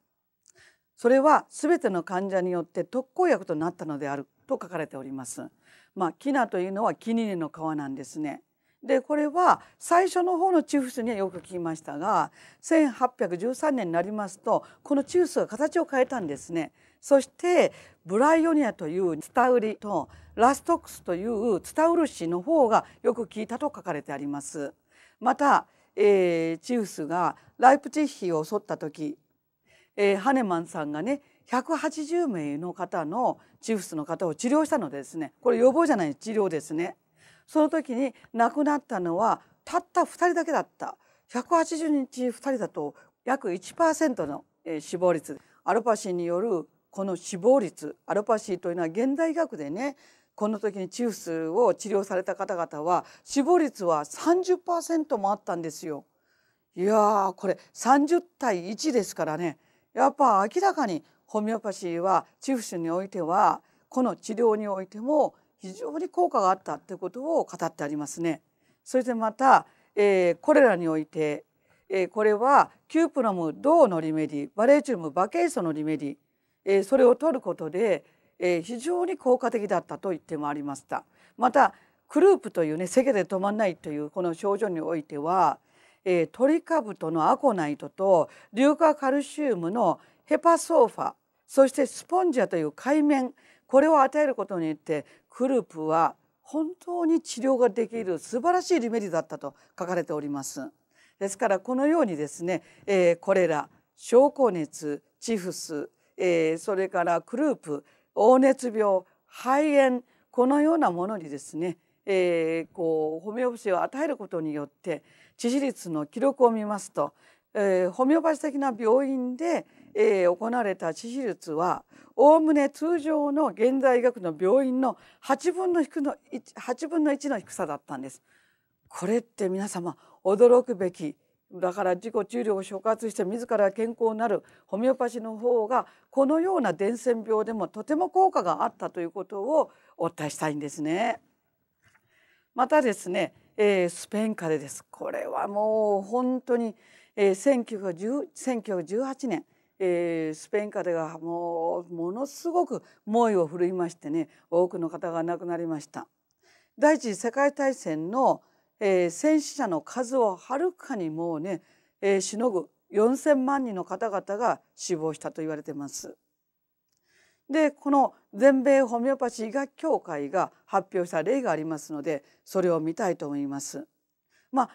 それは全ての患者によって特効薬となったのであると書かれております。まあ、キナというのはキニネの皮なんですね。でこれは最初の方のチフスにはよく聞きましたが1813年になりますとこのチフスが形を変えたんですね。そしてブライオニアというツタウリとラストックスというツタウルシの方がよく聞いたと書かれてあります。また、えー、チフスがライプチッヒを襲った時、えー、ハネマンさんがね180名の方のチフスの方を治療したのでですねこれ予防じゃない治療ですねその時に亡くなったのはたった2人だけだった180日2人だと約1%の死亡率アルパシーによるこの死亡率アルパシーというのは現代医学でねこの時にチフスを治療された方々は死亡率は30%もあったんですよ。いやーこれ30対1ですからねやっぱ明らかにホメオパシーはチフ種においてはこの治療においても非常に効果があったということを語ってありますね。そしてまた、えー、これらにおいて、えー、これはキュープラム銅のリメディバレーチュームバケイソのリメディ、えー、それを取ることで、えー、非常に効果的だったと言ってもありました。またクループというねせ間で止まんないというこの症状においては、えー、トリカブトのアコナイトと硫化カルシウムのヘパソーファそしてスポンジアという海綿これを与えることによってクループは本当に治療ができる素晴らしいリメリだったと書かれております。ですからこのようにですね、えー、これら症候熱チフス、えー、それからクループ黄熱病肺炎このようなものにですね、えー、こうホメオプシーを与えることによって致死率の記録を見ますと、えー、ホメオパシー的な病院で、えー、行われた致死率はおおむね通常の現代医学の病院の8分の ,1 の ,8 分の1の低さだったんです。これって皆様驚くべきだから自己治療を所轄して自ら健康なるホメオパシーの方がこのような伝染病でもとても効果があったということをお伝えしたいんですね。またですね、えー、スペイン風邪ですこれはもう本当に、えー、1918年えー、スペイン風邪がもうものすごく猛威を振るいましてね多くの方が亡くなりました第一次世界大戦の、えー、戦死者の数をはるかにもうね、えー、しのぐ4,000万人の方々が死亡したと言われてます。でこの全米ホメオパシー医学協会が発表した例がありますのでそれを見たいと思います。まあ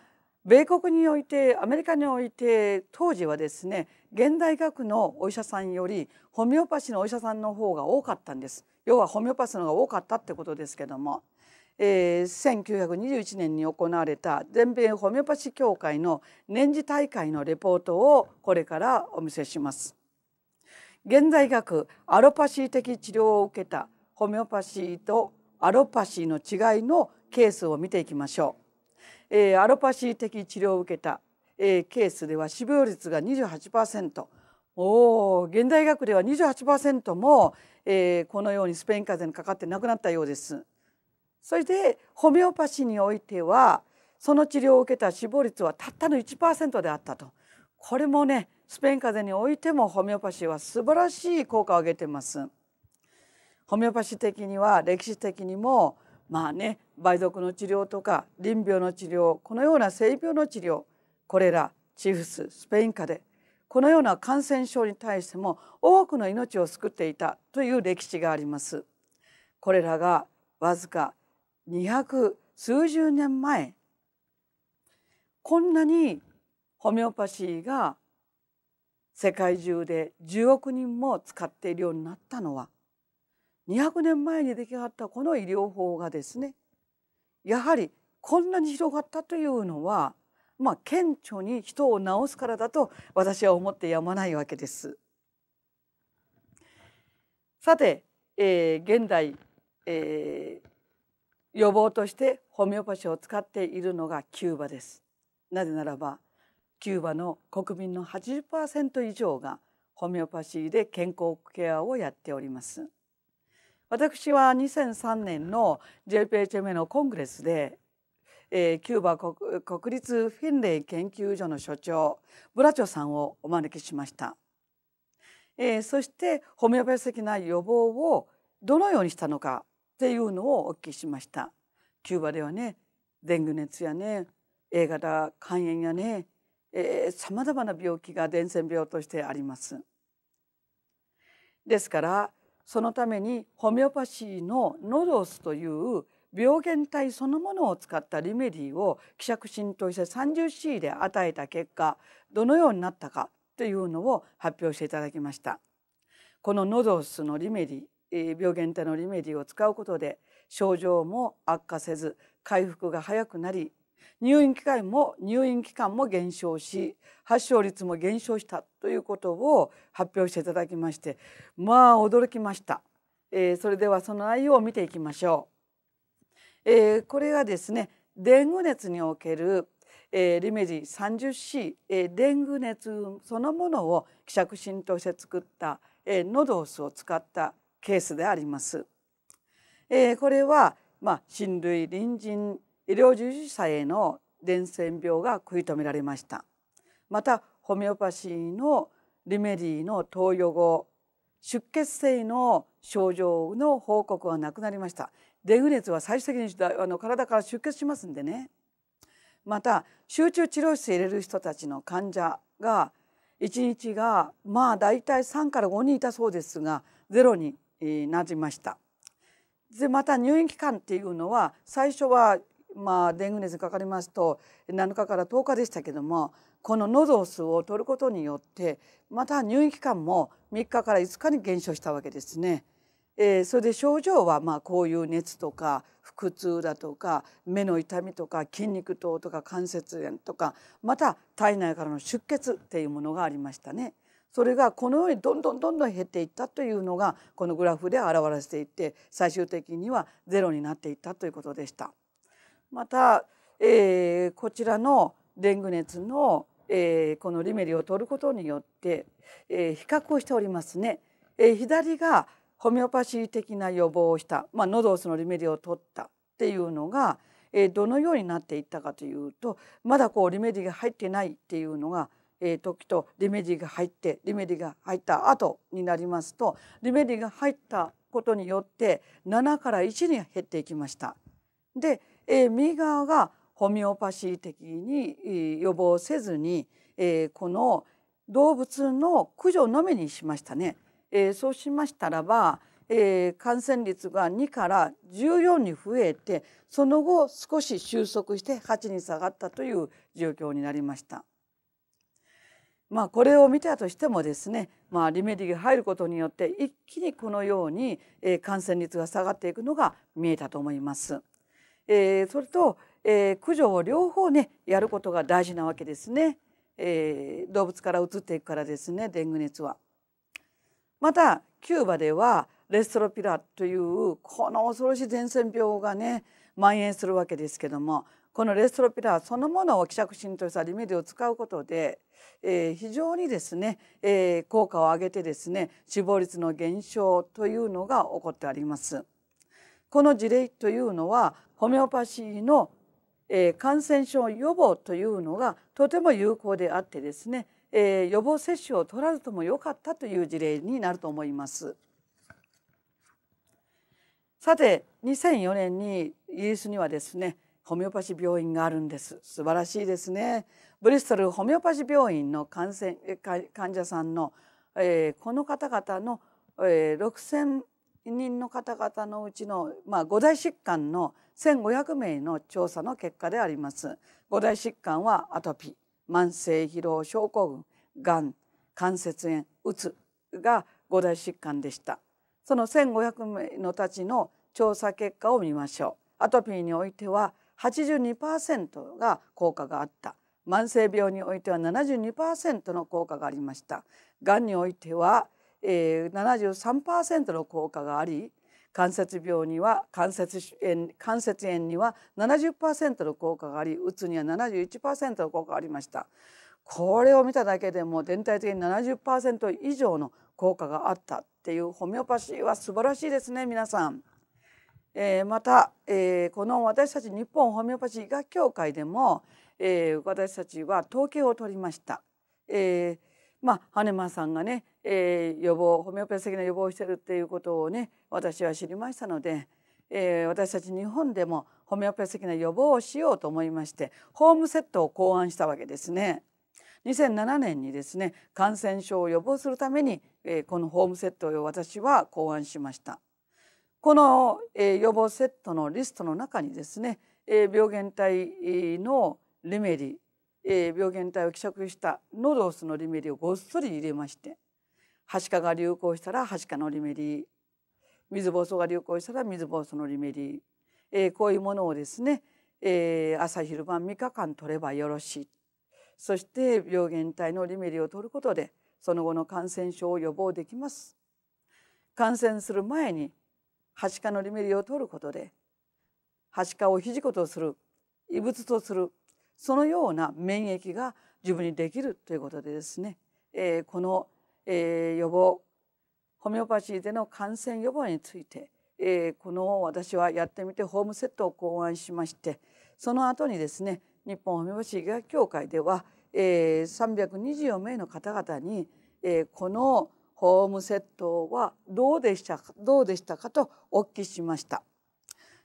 米国においてアメリカにおいて当時はですね現代学のお医者さんよりホメオパシーのお医者さんの方が多かったんです要はホメオパシーの方が多かったってことですけども、えー、1921年に行われた全米ホメオパシー協会の年次大会のレポートをこれからお見せします。現代学アロパシー的治療を受けたホメオパシーとアロパシーの違いのケースを見ていきましょう。えー、アロパシー的治療を受けたえケースでは死亡率が28%お現代医学では28%も、えー、このようにスペイン風邪にかかって亡くなったようです。そしてホメオパシーにおいてはその治療を受けた死亡率はたったの1%であったとこれもねスペイン風邪においてもホメオパシーは素晴らしい効果を上げてます。ホメオパシー的には歴史的にもまあね梅毒の治療とか淋病の治療このような性病の治療これらチーフススペイン下でこのような感染症に対しても多くの命を救っていたという歴史があります。これらがわずか200数十年前こんなにホメオパシーが世界中で10億人も使っているようになったのは200年前に出来上がったこの医療法がですねやはりこんなに広がったというのはまあ、顕著に人を治すからだと私は思ってやまないわけです。さて、えー、現代、えー、予防としてホメオパシーを使っているのがキューバです。なぜならばキューバの国民の80%以上がホメオパシーで健康ケアをやっております。私は2003年の JPHMA のコングレスでえー、キューバ国立フィンレイ研究所の所長ブラチョさんをお招きしました、えー、そしてホメオパス的な予防をどのようにしたのかっていうのをお聞きしましたキューバではねデング熱やね A 型肝炎やねさまざまな病気が伝染病としてありますですからそのためにホメオパシーのノドスという病原体そのものを使ったリメディーを希釈浸透して 30C で与えた結果どのようになったかというのを発表していただきました。このノドスのリメディ病原体のリメディーを使うことで症状も悪化せず回復が早くなり入院期間も入院期間も減少し発症率も減少したということを発表していただきましてまあ驚きました、えー、それではその内容を見ていきましょうえー、これはですねデング熱における、えー、リメジ 30C、えー、デング熱そのものを希釈浸透して作った、えー、ノドースを使ったケースであります。えー、これは、まあ、親類隣人医療従事者への伝染病が食い止められましたまたホメオパシーのリメディの投与後出血性の症状の報告はなくなりましたデグ熱は最終的にあの体から出血しますんでねまた集中治療室入れる人たちの患者が1日がまあ大体3から5人いたそうですがゼロになりました。でまた入院期間っていうのは最初はまあデング熱にかかりますと7日から10日でしたけどもこのノドスを取ることによってまた入院期間も3日から5日に減少したわけですね。えー、それで症状はまあこういう熱とか腹痛だとか目の痛みとか筋肉痛とか関節炎とかまた体内からの出血っていうものがありましたね。それがこのようにどんどんどんどん減っていったというのがこのグラフで表れていって最終的にはゼロになっていったということでした。また、えー、こちらのデング熱の、えー、このリメリを取ることによって、えー、比較をしておりますね。えー、左がホメオパシー的な予防をした、まあ、ノドウスのリメディを取ったっていうのが、えー、どのようになっていったかというとまだこうリメディが入ってないっていうのが、えー、時とリメディが入ってリメディが入った後になりますとリメディが入ったことによって7から1に減っていきました。で、えー、右側がホメオパシー的に予防せずに、えー、この動物の駆除のみにしましたね。えー、そうしましたらば、えー、感染率が2から14に増えてその後少し収束して8に下がったという状況になりました。まあ、これを見たとしてもですね、まあ、リメディが入ることによって一気にこのように、えー、感染率が下がっていくのが見えたと思います。えー、それと、えー、駆除を両方ねやることが大事なわけですね、えー、動物から移っていくからですねデング熱は。またキューバではレストロピラというこの恐ろしい伝染病がね蔓延するわけですけどもこのレストロピラそのものを希釈浸透したリメディを使うことで、えー、非常にですね、えー、効果を上げてですね死亡率の減少というのが起こってあります。この事例というのはホメオパシーの、えー、感染症予防というのがとても有効であってですねえー、予防接種を取らずともよかったという事例になると思います。さて2004年にイギリスにはですねホメオパシ病院があるんです素晴らしいですねブリストルホメオパシ病院の感染患者さんの、えー、この方々の、えー、6,000人の方々のうちの、まあ、五大疾患の1,500名の調査の結果であります。5大疾患はアトピー慢性疲労症候群がん関節炎うつが五大疾患でしたその1500名のたちの調査結果を見ましょうアトピーにおいては82%が効果があった慢性病においては72%の効果がありましたがんにおいては、えー、73%の効果があり関節病には関節炎関節炎には70%の効果がありうつには71%の効果がありましたこれを見ただけでも全体的に70%以上の効果があったっていうホメオパシーは素晴らしいですね皆さん、えー、また、えー、この私たち日本ホメオパシー医学協会でも、えー、私たちは統計を取りました、えーまあ、羽間さんがね、えー、予防ホメオペス的な予防をしてるっていうことをね私は知りましたので、えー、私たち日本でもホメオペス的な予防をしようと思いましてホームセットを考案したわけですね。2007年にですね感染症を予防するために、えー、このホームセットを私は考案しました。この、えー、予防セットのリストの中にですね、えー、病原体のレメディえー、病原体を希釈したノドスのリメリをごっそり入れましてはしかが流行したらはしかのリメリ水ぼうそうが流行したら水ぼうそうのリメリ、えー、こういうものをですね、えー、朝昼晩3日間取ればよろしいそして病原体のリメリを取ることでその後の感染症を予防できます。感染する前にはしのリメリを取ることではしをひじことする異物とするそのような免疫が自分にできるということでですね、えー、この、えー、予防ホメオパシーでの感染予防について、えー、この私はやってみてホームセットを考案しましてその後にですね日本ホメオパシー医学協会では、えー、324名の方々に、えー、このホームセットはどうでしたかどうでしたかとお聞きしました、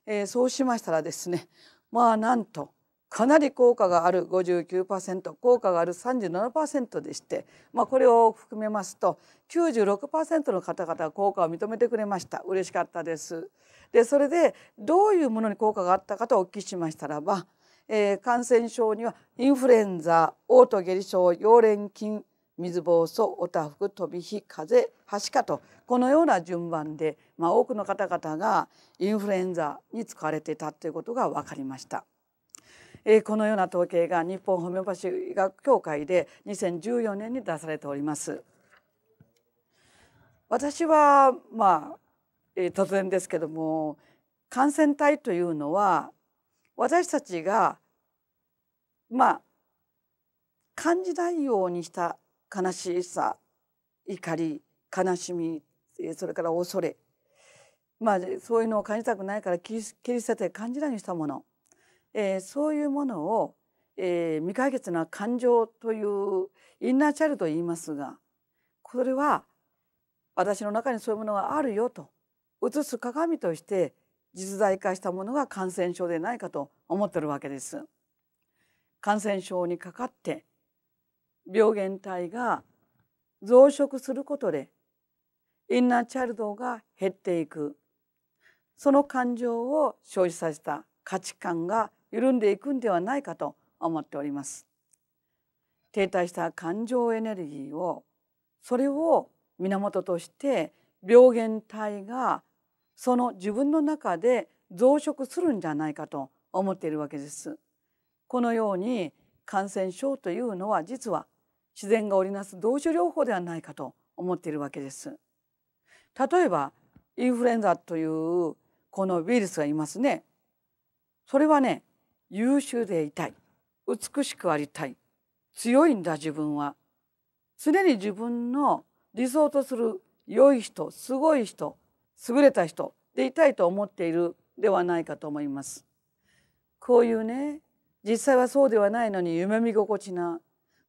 えー、そうしましたらですねまあなんとかなり効果がある59%効果がある37%でして、まあ、これを含めますと96%の方々効果を認めてくれました嬉しかったです。でそれでどういうものに効果があったかとお聞きしましたらば、えー、感染症にはインフルエンザ嘔吐下痢症溶連菌水ぼうそうおたふく飛び火風はしかとこのような順番で、まあ、多くの方々がインフルエンザに使われていたということが分かりました。えー、このような統計が日本ホメオパシー学協会で2014年に出されております。私はまあ、えー、突然ですけども感染体というのは私たちがまあ感じないようにした悲しさ怒り悲しみそれから恐れまあそういうのを感じたくないから切り捨てて感じないようにしたものえー、そういうものを、えー、未解決な感情というインナーチャイルドと言いますがこれは私の中にそういうものがあるよと映す鏡として実在化したものが感染症でないかと思ってるわけです。感染症にかかって病原体が増殖することでインナーチャイルドが減っていくその感情を生じさせた価値観が緩んでいくんではないかと思っております。停滞した感情エネルギーをそれを源として病原体がその自分の中で増殖するんじゃないかと思っているわけです。このように感染症というのは実は自然が織りなす同種療法ではないかと思っているわけです。例えばインフルエンザというこのウイルスがいますね。それはね優秀でいたい美しくありたい強いんだ自分は常に自分の理想とする良い人すごい人優れた人でいたいと思っているではないかと思います。こういうね実際はそうではないのに夢見心地な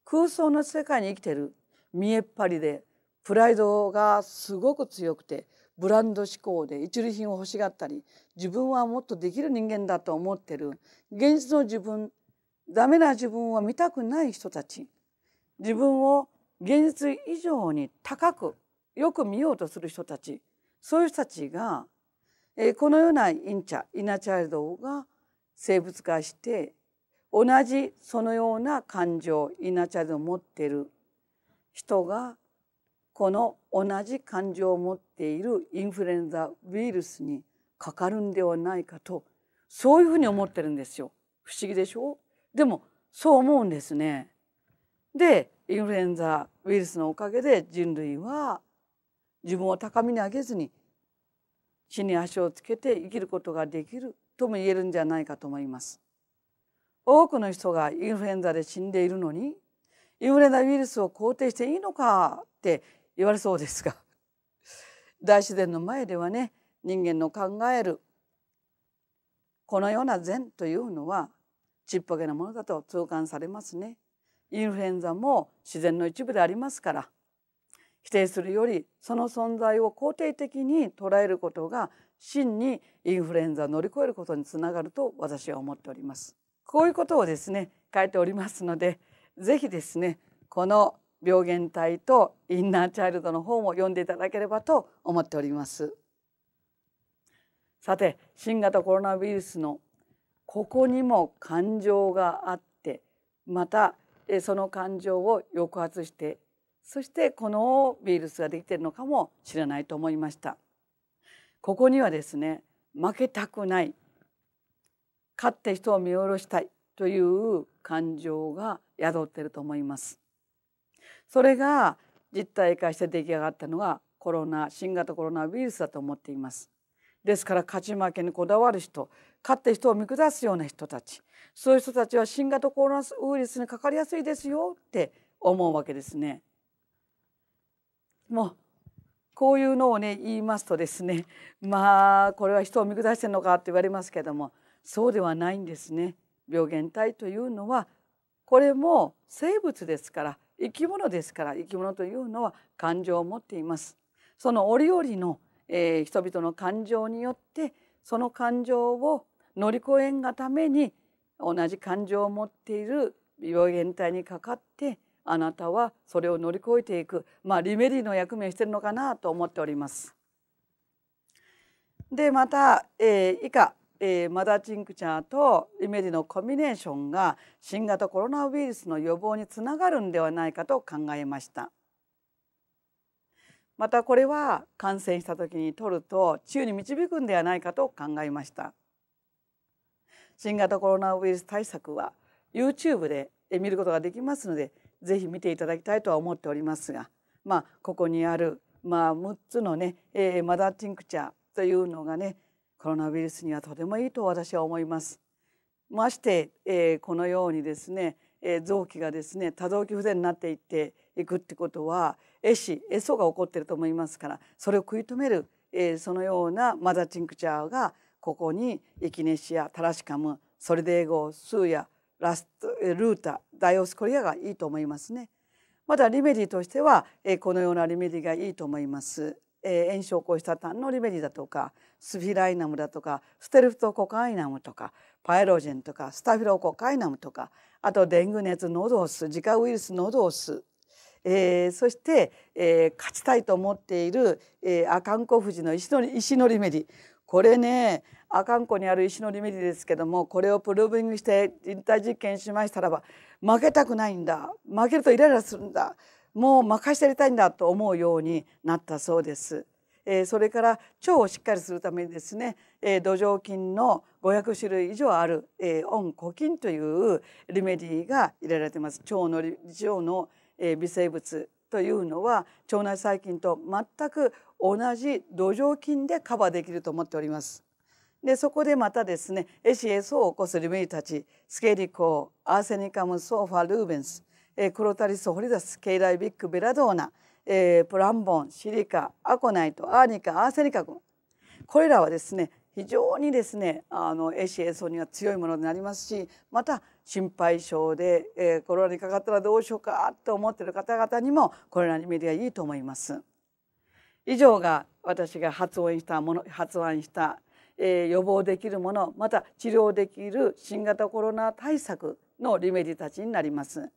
空想の世界に生きてる見えっ張りでプライドがすごく強くてブランド志向で一流品を欲しがったり自分はもっとできる人間だと思ってる現実の自分ダメな自分を見たくない人たち自分を現実以上に高くよく見ようとする人たちそういう人たちが、えー、このようなインチャイナチャイルドが生物化して同じそのような感情イナチャイルドを持っている人がこの同じ感情を持っているインフルエンザウイルスにかかるんではないかとそういうふうに思ってるんですよ。不思議でしょでもそう思うんですね。でインフルエンザウイルスのおかげで人類は自分を高みに上げずに地に足をつけて生きることができるとも言えるんじゃないかと思います。多くの人がインフルエンザで死んでいるのにインフルエンザウイルスを肯定していいのかって言われそうですが 大自然の前ではね人間の考えるこのような善というのはちっぽけなものだと痛感されますね。インフルエンザも自然の一部でありますから否定するよりその存在を肯定的に捉えることが真にインフルエンザを乗り越えることにつながると私は思っております。こういうことをですね書いておりますのでぜひですねこの病原体とインナーチャイルドの本を読んでいただければと思っておりますさて新型コロナウイルスのここにも感情があってまたその感情を抑圧してそしてこのウイルスができているのかもしれないと思いましたここにはですね負けたくない勝って人を見下ろしたいという感情が宿っていると思いますそれが実体化して出来上がったのがコロナ新型コロナウイルスだと思っていますですから勝ち負けにこだわる人勝って人を見下すような人たちそういう人たちは新型コロナウイルスにかかりやすいですよって思うわけですね。もうこういうのをね言いますとですねまあこれは人を見下してるのかって言われますけどもそうではないんですね。病原体というのはこれも生物ですから生き物ですから生き物というのは感情を持っていますその折々の、えー、人々の感情によってその感情を乗り越えんがために同じ感情を持っている病原体にかかってあなたはそれを乗り越えていく、まあ、リメディの役目をしているのかなと思っております。でまた、えー、以下えー、マダチンクチャーとイメージのコンビネーションが新型コロナウイルスの予防につながるんではないかと考えましたまたこれは感染した時に取ると治癒に導くんではないかと考えました新型コロナウイルス対策は YouTube で見ることができますのでぜひ見ていただきたいとは思っておりますがまあここにある、まあ、6つのね、えー、マダチンクチャーというのがねコロナウイルスにはとてもいいと私は思います。まして、えー、このようにですね、えー、臓器がですね多臓器不全になっていっていくってことは壊死壊相が起こっていると思いますからそれを食い止める、えー、そのようなマザーチンクチャーがここにエキネシアタラシカムソルデーゴスーヤラストルータダイオスコリアがいいと思いますね。またリメディとしては、えー、このようなリメディがいいと思います。えー、炎症を起こしたタンノリベリだとかスフィライナムだとかステルフトコカイナムとかパエロジェンとかスタフィロコカイナムとかあとデング熱ノドウス自家ウイルスノドス、えー、そして、えー、勝ちたいと思っている、えー、アカンコフジの石の石のリメディこれねアカンコにある石のリメディですけどもこれをプルービングして人体実験しましたらば負けたくないんだ負けるとイライラするんだもう任せられたいんだと思うようになったそうです。えー、それから腸をしっかりするためにですね、えー、土壌菌の500種類以上ある、えー、オンコ菌というリメディが入れられています腸の腸の、えー、微生物というのは腸内細菌と全く同じ土壌菌でカバーできると思っております。でそこでまたですねエ a エ s を起こすリメディたちスケリコアーセニカムソファルーベンスえー、クロタリスホリダスケイライビックベラドーナ、えー、プランボンシリカアコナイトアーニカアーセニカ群これらはですね非常にですねあの ACSO には強いものになりますしまた心配性で、えー、コロナにかかったらどうしようかと思っている方々にもコロナにメディアいいと思います。以上が私が発音したもの発案した、えー、予防できるものまた治療できる新型コロナ対策のリメディたちになります。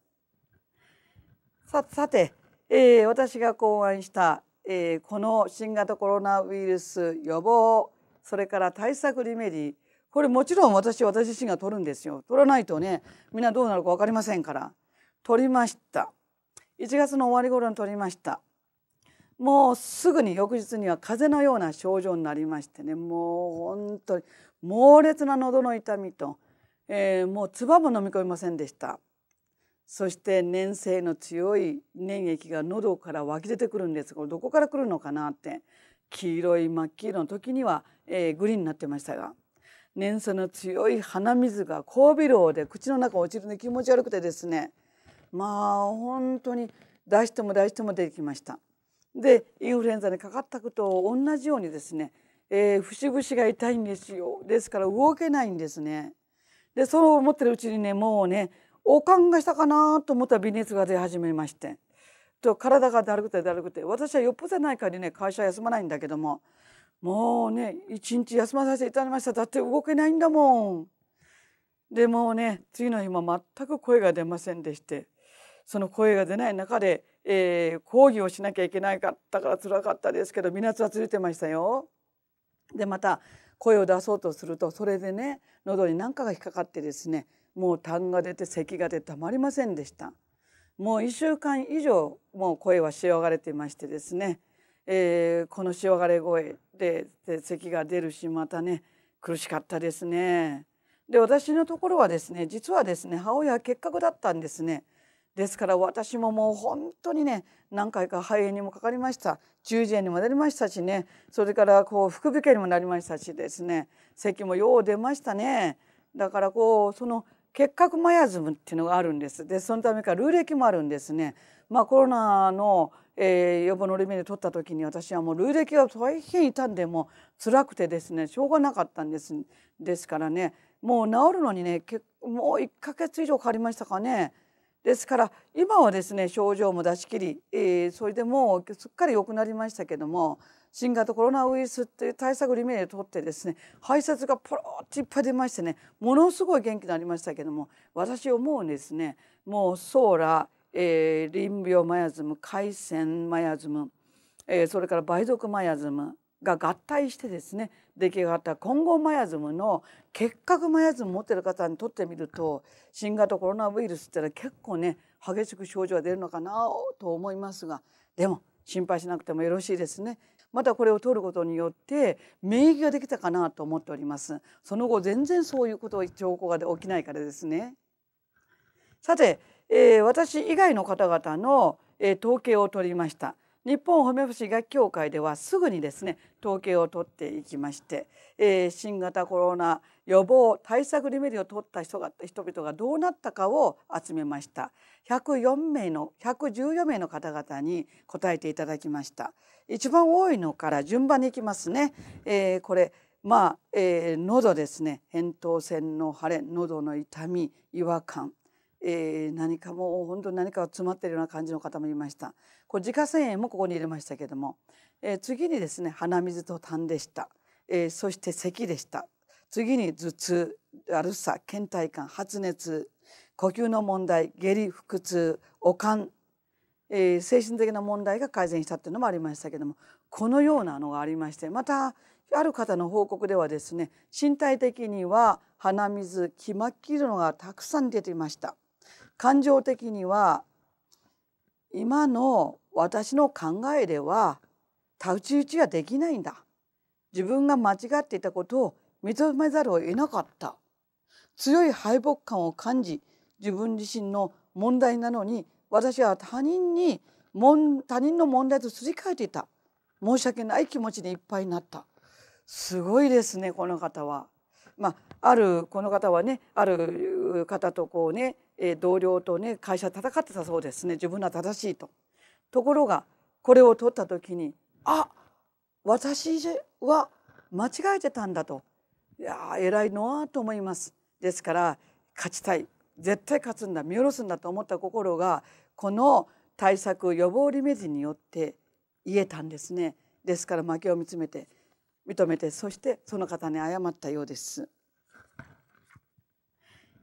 ささて、えー、私が考案した、えー、この新型コロナウイルス予防それから対策リメディこれもちろん私私自身が取るんですよ取らないとねみんなどうなるか分かりませんから取りました1月の終わり頃に取りましたもうすぐに翌日には風邪のような症状になりましてねもう本当に猛烈な喉の痛みと、えー、もう唾も飲み込みませんでしたそして粘性の強い粘液が喉から湧き出てくるんですこれどこから来るのかなって黄色い真っ黄色の時には、えー、グリーンになってましたが粘性の強い鼻水が交尾漏で口の中落ちるので気持ち悪くてですねまあ本当に出しても出しても出てきました。でインフルエンザにかかったこと同じようにですね、えー、節々が痛いんですよですから動けないんですね。でそう思ってるうちにねもうねおかんがしたかなと思ったら微熱が出始めましてと体がだるくてだるくて私はよっぽどないかでね会社休まないんだけどももうね一日休まさせていただきましただって動けないんだもん。でもうね次の日も全く声が出ませんでしてその声が出ない中で、えー、講義をしなきゃいけないかったからつらかったですけど皆さはついてましたよ。でまた声を出そうとするとそれでね喉に何かが引っかかってですねもう痰が出て咳が出たまりませんでしたもう1週間以上もう声はしわがれていましてですね、えー、このしわがれ声でで咳が出るしまたね苦しかったですねで私のところはですね実はですね母親は結核だったんですねですから私ももう本当にね何回か肺炎にもかかりました中耳炎にもなりましたしねそれからこう副鼻腔にもなりましたしですね咳もよう出ましたねだからこうその結核マヤズムっていうのがあるんですでそのためかルーレキもあるんですね。まあ、コロナの、えー、予防のレベル取った時に私はもう累歴が大変痛んでも辛くてですねしょうがなかったんですですからねもう治るのにねけもう1ヶ月以上かかりましたかね。ですから今はですね症状も出し切り、えー、それでもうすっかり良くなりましたけども新型コロナウイルスという対策リメールとってですね排泄がポロッといっぱい出ましてねものすごい元気になりましたけども私思うんですねもうソーラ、えー、淋病マヤズム海鮮マヤズム、えー、それから梅毒マヤズムが合体してですね出来上がった混合マヤズムの結核マヤズム持ってる方にとってみると新型コロナウイルスってのは結構ね激しく症状が出るのかなと思いますがでも心配しなくてもよろしいですね。またこれを取ることによって免疫ができたかなと思っておりますその後全然そういうことを兆候が起きないからですねさて、えー、私以外の方々の、えー、統計を取りました日本ホメオパシー学協会ではすぐにですね統計を取っていきまして、えー、新型コロナ予防対策レベルを取った人が人々がどうなったかを集めました104名の114名の方々に答えていただきました一番多いのから順番にいきますね、えー、これまあ、えー、喉ですね扁桃腺の腫れ喉の痛み違和感えー、何かもう本当に何かが詰まっているような感じの方もいましたこれ自家製塩もここに入れましたけども、えー、次にですね鼻水と痰でした、えー、そして咳でした次に頭痛だるさ倦怠感発熱呼吸の問題下痢腹痛悪寒、えー、精神的な問題が改善したっていうのもありましたけどもこのようなのがありましてまたある方の報告ではですね身体的には鼻水気っきのがたくさん出ていました感情的には今の私の考えでは太刀打ちはできないんだ自分が間違っていたことを認めざるを得なかった強い敗北感を感じ自分自身の問題なのに私は他人に他人の問題とすり替えていた申し訳ない気持ちでいっぱいになったすごいですねこの方は。まあ、あるこの方はねある方とこうね同僚とね会社戦ってたそうですね自分は正しいと。ところがこれを取った時にあ私は間違えてたんだといや偉いのはと思いますですから勝ちたい絶対勝つんだ見下ろすんだと思った心がこの対策予防リメージによって言えたんですねですから負けを見つめて認めてそしてその方に謝ったようです。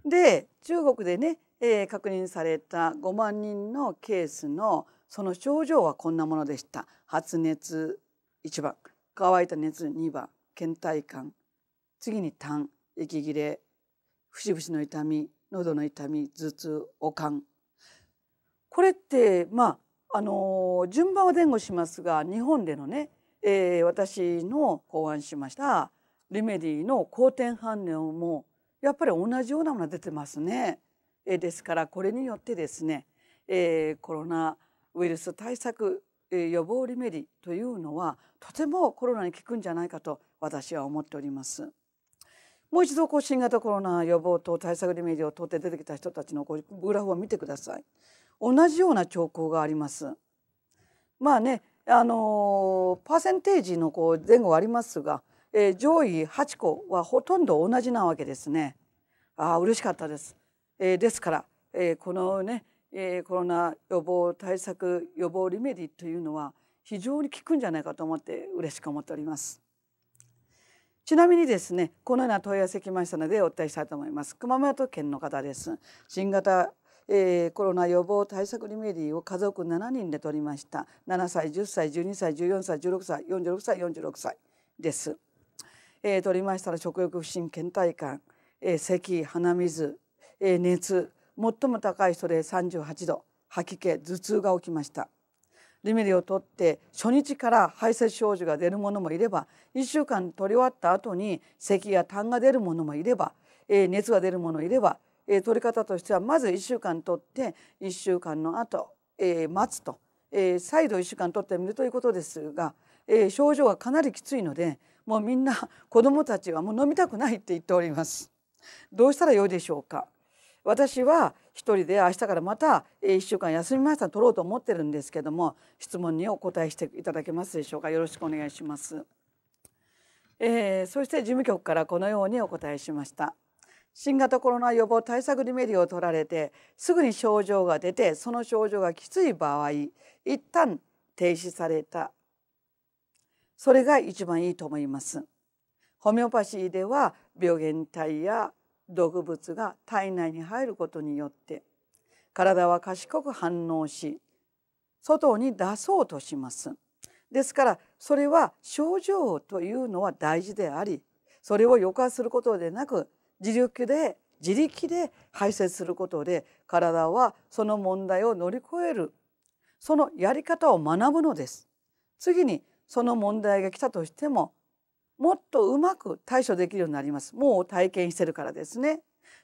で中国でね、えー、確認された5万人のケースのその症状はこんなものでした。発熱1番乾いた熱2番倦怠感次に痰息切れ節々の痛み喉の痛み頭痛悪寒これってまああの順番は前後しますが日本でのね、えー、私の考案しましたリメディの好転反応もやっぱり同じようなものが出てますね。えー、ですからこれによってですね、えー、コロナウイルス対策予防リメディというのはとてもコロナに効くんじゃないかと私は思っております。もう一度こう新型コロナ予防と対策リメディを取って出てきた人たちのグラフを見てください。同じような兆候があります。まあね、あのパーセンテージのこう前後はありますが、えー、上位8個はほとんど同じなわけですね。ああ嬉しかったです。えー、ですから、えー、このね、えー、コロナ予防対策予防リメディというのは非常に効くんじゃないかと思って嬉しく思っております。ちなみにですねこのような問い合わせきましたのでお伝えしたいと思います熊本県の方です新型えー、コロナ予防対策リメディを家族7人で取りました7歳10歳12歳14歳16歳46歳46歳です、えー、取りましたら食欲不振倦怠感、えー、咳鼻水、えー、熱最も高い人で38度吐き気頭痛が起きましたリメリを取って初日から排泄症状が出るものもいれば1週間取り終わった後に咳や痰が出るものもいれば、えー、熱が出るものもいれば、えー、取り方としてはまず1週間取って1週間の後、えー、待つと、えー、再度1週間取ってみるということですが、えー、症状がかなりきついのでもうみんな子どもたちはもう飲みたくないって言っております。どうしたらよいでしょうか私は一人で明日からまた1週間休みました取ろうと思ってるんですけども質問にお答えしていただけますでしょうかよろしくお願いします、えー、そして事務局からこのようにお答えしました新型コロナ予防対策リメディを取られてすぐに症状が出てその症状がきつい場合一旦停止されたそれが一番いいと思いますホメオパシーでは病原体や毒物が体内に入ることによって体は賢く反応し外に出そうとします。ですからそれは症状というのは大事でありそれを抑圧することでなく自力で自力で排泄することで体はその問題を乗り越えるそのやり方を学ぶのです。次にその問題が来たとしてももっとうまく対処できるようになりますもう体験してるからですね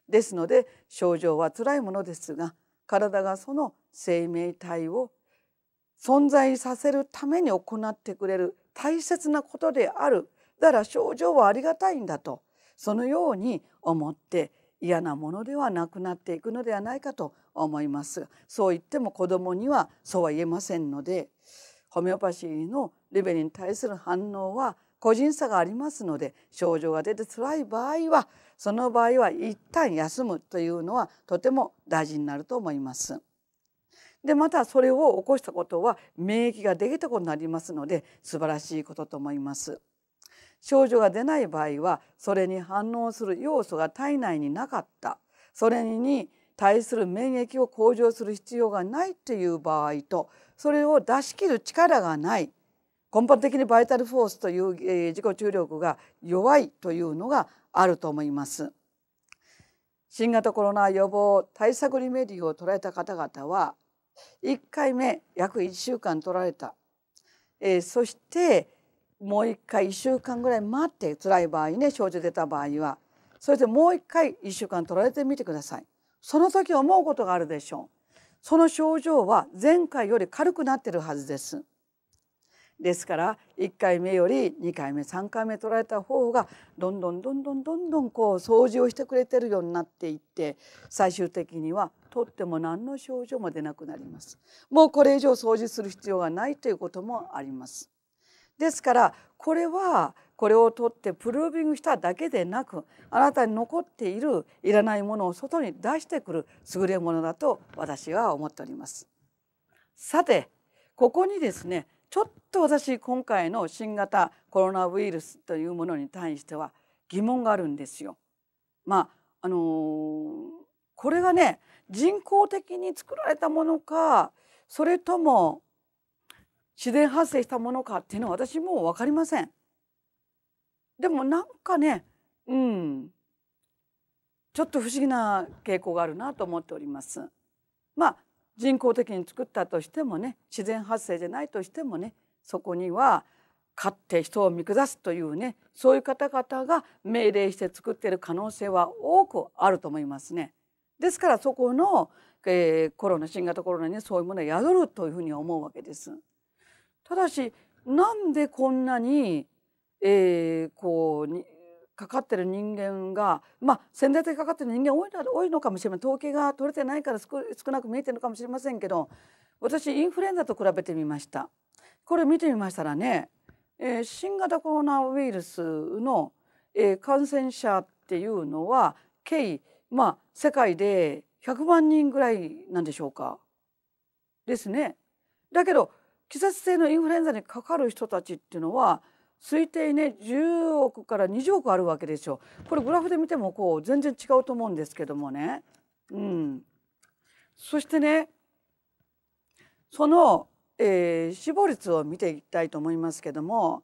ですので症状は辛いものですが体がその生命体を存在させるために行ってくれる大切なことであるだから症状はありがたいんだとそのように思って嫌なものではなくなっていくのではないかと思いますそう言っても子どもにはそうは言えませんのでホメオパシーのレベルに対する反応は個人差がありますので症状が出て辛い場合はその場合は一旦休むというのはとても大事になると思います。でまたそれを起こしたことは免疫ができたことになりますので素晴らしいことと思います。症状が出ない場合はそれに反応する要素が体内になかったそれに対する免疫を向上する必要がないという場合とそれを出し切る力がない根本的にバイタルフォースという、自己注力が弱いというのがあると思います。新型コロナ予防対策リメディを捉えた方々は1回目約1週間取られた、えー、そしてもう1回1週間ぐらい待って辛い場合ね症状出た場合はそれでもう1回1週間取られてみてくださいその時思うことがあるでしょうその症状は前回より軽くなってるはずです。ですから1回目より2回目3回目取られた方がどんどんどんどんどんどんこう掃除をしてくれてるようになっていって最終的にはとっても何の症状も出なくなります。もうこれ以上掃除する必要がないということもあります。ですからこれはこれを取ってプルービングしただけでなくあなたに残っているいらないものを外に出してくる優れものだと私は思っております。さてここにですねちょっと私今回の新型コロナウイルスというものに対しては疑問があるんですよ。まああのー、これがね人工的に作られたものかそれとも自然発生したものかっていうのは私もう分かりません。でもなんかねうんちょっと不思議な傾向があるなと思っております。まあ人工的に作ったとしてもね自然発生じゃないとしてもねそこには勝って人を見下すというねそういう方々が命令して作っている可能性は多くあると思いますね。ですからそこの、えー、コロナ新型コロナにそういうものを宿るというふうに思うわけです。ただしなんでこんなに、えー、こうかかってる人間がまあ潜在的にかかってる人間多いの多いのかもしれません統計が取れてないから少なく見えてるのかもしれませんけど私インフルエンザと比べてみました。これ見てみましたらね、えー、新型コロナウイルスの、えー、感染者っていうのは計まあ世界で100万人ぐらいなんでしょうかですね。だけど季節性のインフルエンザにかかる人たちっていうのは推定ね10億から20億あるわけでしょこれグラフで見てもこう全然違うと思うんですけどもね。うん、そしてねその、えー、死亡率を見ていきたいと思いますけども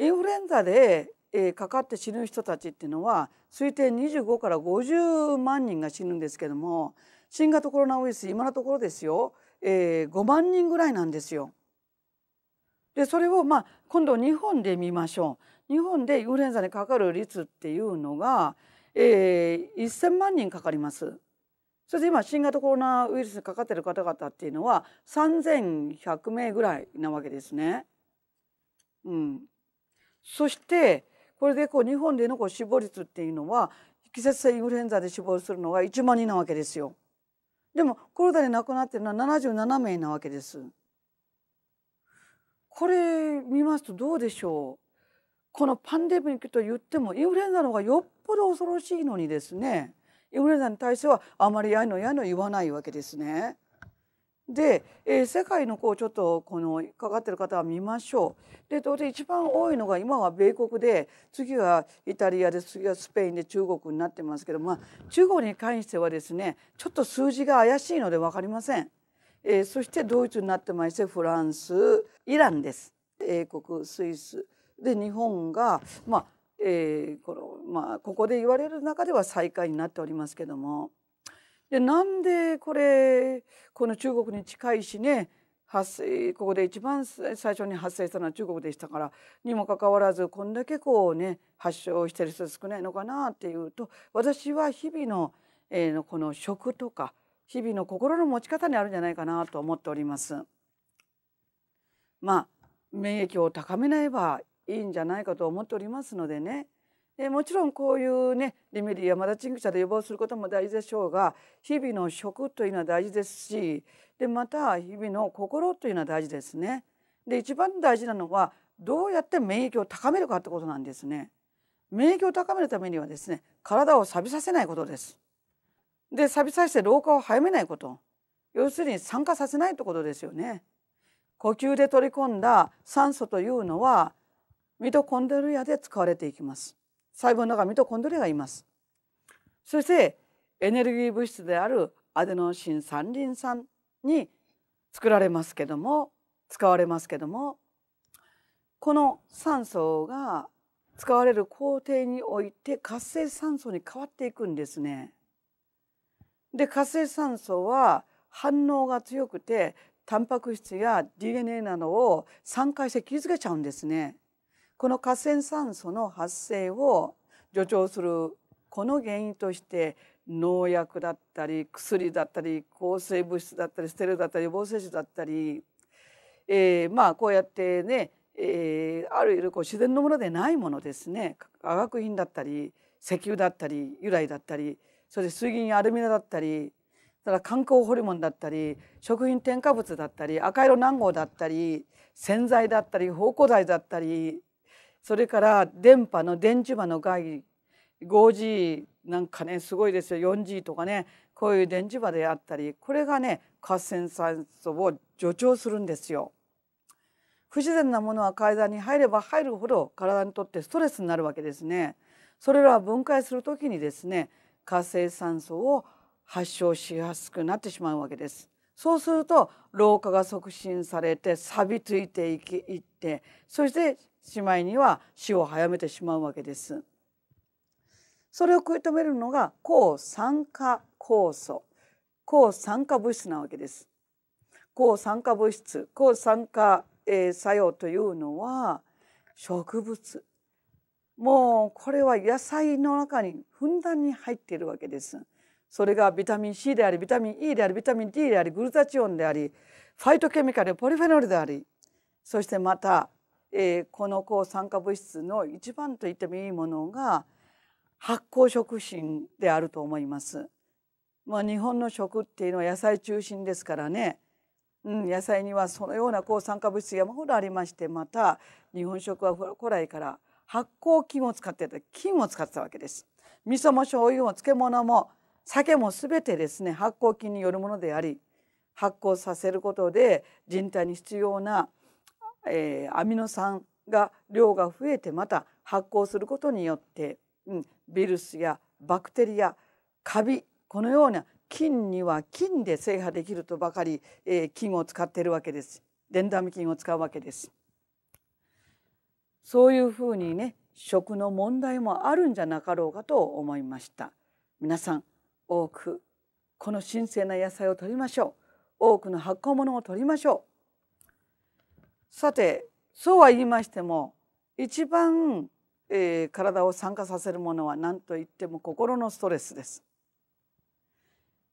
インフルエンザで、えー、かかって死ぬ人たちっていうのは推定25から50万人が死ぬんですけども新型コロナウイルス今のところですよ、えー、5万人ぐらいなんですよ。でそれをまあ今度日本で見ましょう。日本でインフルエンザにかかる率っていうのが、えー、1,000万人かかります。それで今新型コロナウイルスにかかっている方々っていうのは3,100名ぐらいなわけですね。うん、そしてこれでこう日本でのこう死亡率っていうのは季節性インフルエンザで死亡するのが1万人なわけですよ。でもコロナで亡くなってるのは77名なわけです。これ見ますとどうでしょうこのパンデミックと言ってもインフルエンザの方がよっぽど恐ろしいのにですねインフルエンザに対してはあまりやいのやいの言わないわけですね。で、えー、世界のこうちょっとこのかかってる方は見ましょう。で当然一番多いのが今は米国で次はイタリアで次はスペインで中国になってますけど、まあ、中国に関してはですねちょっと数字が怪しいので分かりません。えー、そしてドイツになってましてフランスイランです英国スイスで日本がまあ、えー、このまあ、ここで言われる中では最下位になっておりますけどもでなんでこれこの中国に近いしね発生ここで一番最初に発生したのは中国でしたからにもかかわらずこんだけこうね発症してる人少ないのかなっていうと私は日々の,、えー、のこの食とか日々の心の持ち方にあるんじゃないかなと思っております。まあ免疫を高めないばいいんじゃないかと思っておりますのでねえもちろんこういうねリメディやマダチング茶で予防することも大事でしょうが日々の食というのは大事ですしでまた日々の心というのは大事ですね。で一番大事なのはどうやって免疫を高めるかってことなんですね。免疫を高めるためにはですね体を錆びさせないことです。で錆びさして老化を早めないこと要するに酸化させないってことですよね。呼吸で取り込んだ酸素というのはミトコンドリアで使われていきます。細胞の中ミトコンドリアがいます。そしてエネルギー物質であるアデノシン三リン酸に作られますけども使われますけどもこの酸素が使われる工程において活性酸素に変わっていくんですね。で活性酸素は反応が強くてタンパク質や DNA などをして傷つけちゃうんですね。この活性酸素の発生を助長するこの原因として農薬だったり薬だったり抗生物質だったりステロだったり防接種だったり、えー、まあこうやってね、えー、あるいはこう自然のものでないものですね化学品だったり石油だったり由来だったりそれで水銀アルミナだったりただ観光ホルモンだったり食品添加物だったり赤色南郷だったり洗剤だったり芳香剤だったりそれから電波の電磁波の害 5G なんかねすごいですよ 4G とかねこういう電磁波であったりこれがね活性酸素を助長するんですよ。不自然なものは体に入れば入るほど体にとってストレスになるわけですね。それら分解するときにですね活性酸素を発症しやすくなってしまうわけです。そうすると老化が促進されて錆びついていきいってそしてしまいには死を早めてしまうわけです。それを食い止めるのが抗酸化酵素抗酸化物質なわけです。抗酸化物質抗酸化、作用というのは植物もうこれは野菜の中にふんだんに入っているわけです。それがビタミン C でありビタミン E でありビタミン D でありグルタチオンでありファイトケミカルポリフェノールでありそしてまた、えー、この抗酸化物質の一番と言ってもいいものが発酵食品であると思います。まあ、日本の食っていうのは野菜中心ですからね、うん、野菜にはそのような抗酸化物質山ほどありましてまた日本食は古来から発酵菌を使ってた菌を使ってたわけです。味噌も醤油も漬物も酒も全てですね発酵菌によるものであり発酵させることで人体に必要な、えー、アミノ酸が量が増えてまた発酵することによって、うん、ビルスやバクテリアカビこのような菌には菌で制覇できるとばかり、えー、菌を使っているわけです。デンダム菌を使うわけです。そういうふうにね食の問題もあるんじゃなかろうかと思いました皆さん多くこの神聖な野菜を取りましょう多くの発酵物を取りましょうさてそうは言いましても一番、えー、体を酸化させるものは何と言っても心のストレスです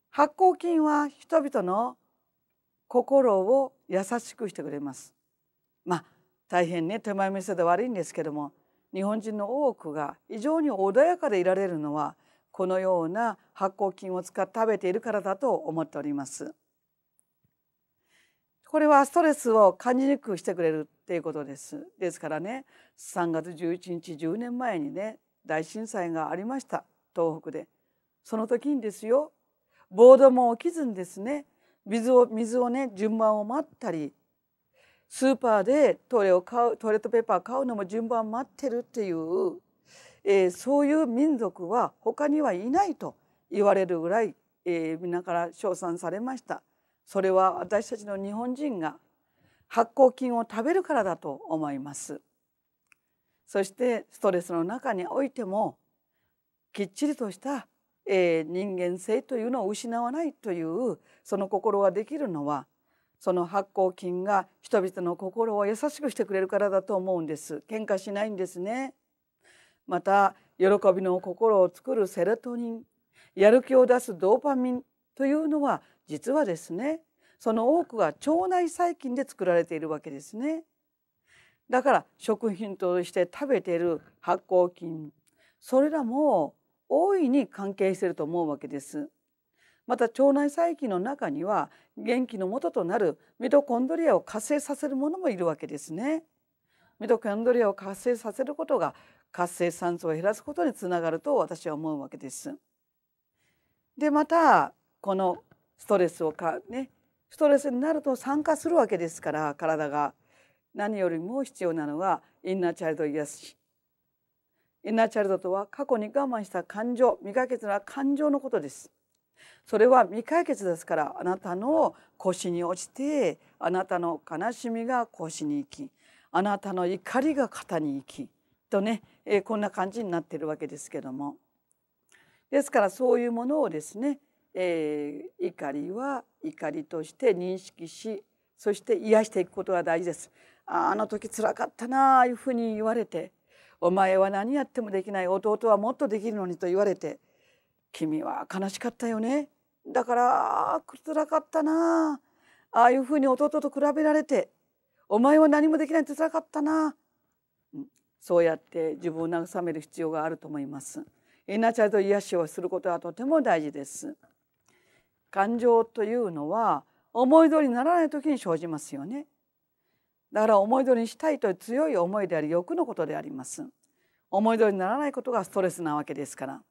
発酵菌は人々の心を優しくしてくれますまあ大変ね手前味噌で悪いんですけども日本人の多くが非常に穏やかでいられるのはこのような発酵菌を使って食べているからだと思っております。これはストレスを感じにくくしてくれるっていうことです。ですからね3月11日10年前にね大震災がありました東北で。その時にですよ暴動も起きずにですね水を水をね順番を待ったりスーパーでトイレを買うトイレットペーパー買うのも順番待ってるっていう、えー、そういう民族は他にはいないと言われるぐらい、えー、皆から称賛されました。それは私たちの日本人が発酵菌を食べるからだと思います。そしてストレスの中においてもきっちりとした、えー、人間性というのを失わないというその心ができるのはその発酵菌が人々の心を優しくしてくれるからだと思うんです喧嘩しないんですねまた喜びの心を作るセロトニンやる気を出すドーパミンというのは実はですねその多くが腸内細菌で作られているわけですねだから食品として食べている発酵菌それらも大いに関係していると思うわけですまた腸内細菌の中には元気の元となるミトコンドリアを活性させるものもいるわけですね。ミトコンドリアを活性させることが活性酸素を減らすことにつながると私は思うわけです。でまたこのストレスをかねストレスになると酸化するわけですから体が何よりも必要なのがインナーチャイルド癒しインナーチャイルドとは過去に我慢した感情未解決な感情のことですそれは未解決ですからあなたの腰に落ちてあなたの悲しみが腰に行きあなたの怒りが肩に行きとね、えー、こんな感じになってるわけですけどもですからそういうものをですね、えー、怒りは怒りとして認識しそして癒していくことが大事です。あの時つらかったなあいうふうに言われて「お前は何やってもできない弟はもっとできるのに」と言われて君は悲しかったよねだからつらかったなああいうふうに弟と比べられてお前は何もできないってらかったな、うん、そうやって自分を慰める必要があると思いますイナチャイと癒しをすることはとても大事です感情というのは思い通りにならない時に生じますよねだから思い通りにしたいという強い思いであり欲のことであります思い通りにならないことがストレスなわけですから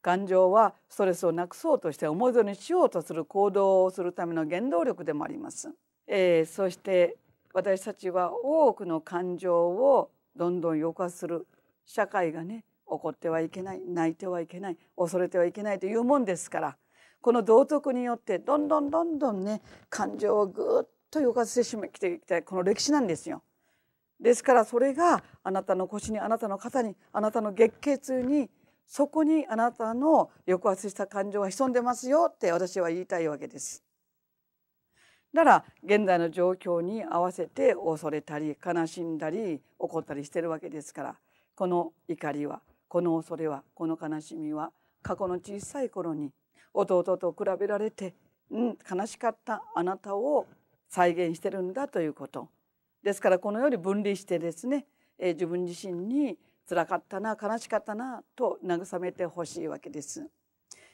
感情はストレスをなくそうとして思い通りにしようとする行動をするための原動力でもあります。えー、そして私たちは多くの感情をどんどん抑圧する社会がね怒ってはいけない泣いてはいけない恐れてはいけないというもんですからこの道徳によってどんどんどんどんね感情をぐっと抑圧してしまってきたこの歴史なんですよ。ですからそれがあなたの腰にあなたの肩にあなたの月経痛にそこにあなたの抑圧した感情が潜んでますよって私は言いたいわけです。だから現在の状況に合わせて恐れたり悲しんだり怒ったりしてるわけですからこの怒りはこの恐れはこの悲しみは過去の小さい頃に弟と比べられて、うん、悲しかったあなたを再現してるんだということですからこのように分離してですね、え自分自身につらかったな悲しかったなと慰めてほしいわけです。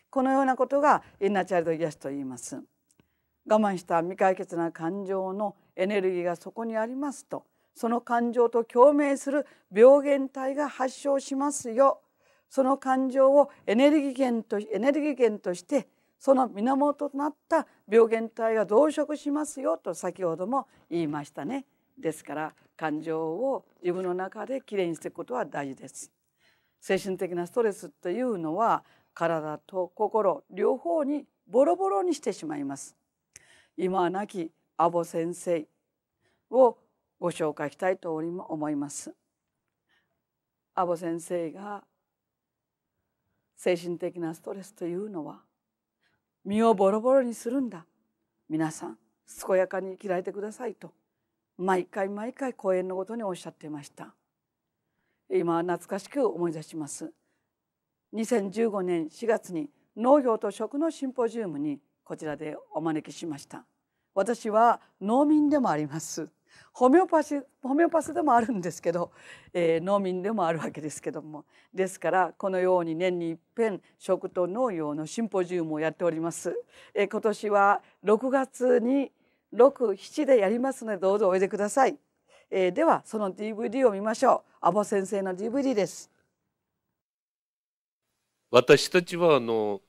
このようなことがインナーチャイルド癒しと言います。我慢した未解決な感情のエネルギーがそこにありますとその感情と共鳴する病原体が発症しますよその感情をエネルギー源とエネルギー源としてその源となった病原体が増殖しますよと先ほども言いましたね。ですから感情を自分の中できれいにしていくことは大事です。精神的なストレスというのは体と心両方にボロボロにしてしまいます。今は亡きアボ先生をご紹介したいと思います。アボ先生が精神的なストレスというのは身をボロボロにするんだ皆さん健やかに生きられてくださいと毎回毎回講演のことにおっしゃっていました今は懐かしく思い出します2015年4月に農業と食のシンポジウムにこちらでお招きしました私は農民でもありますホメオパシホメオパスでもあるんですけど、えー、農民でもあるわけですけどもですからこのように年に一遍食と農業のシンポジウムをやっております、えー、今年は6月に六七でやりますのでどうぞおいでください、えー、ではその DVD を見ましょう阿保先生の DVD です私たちはあの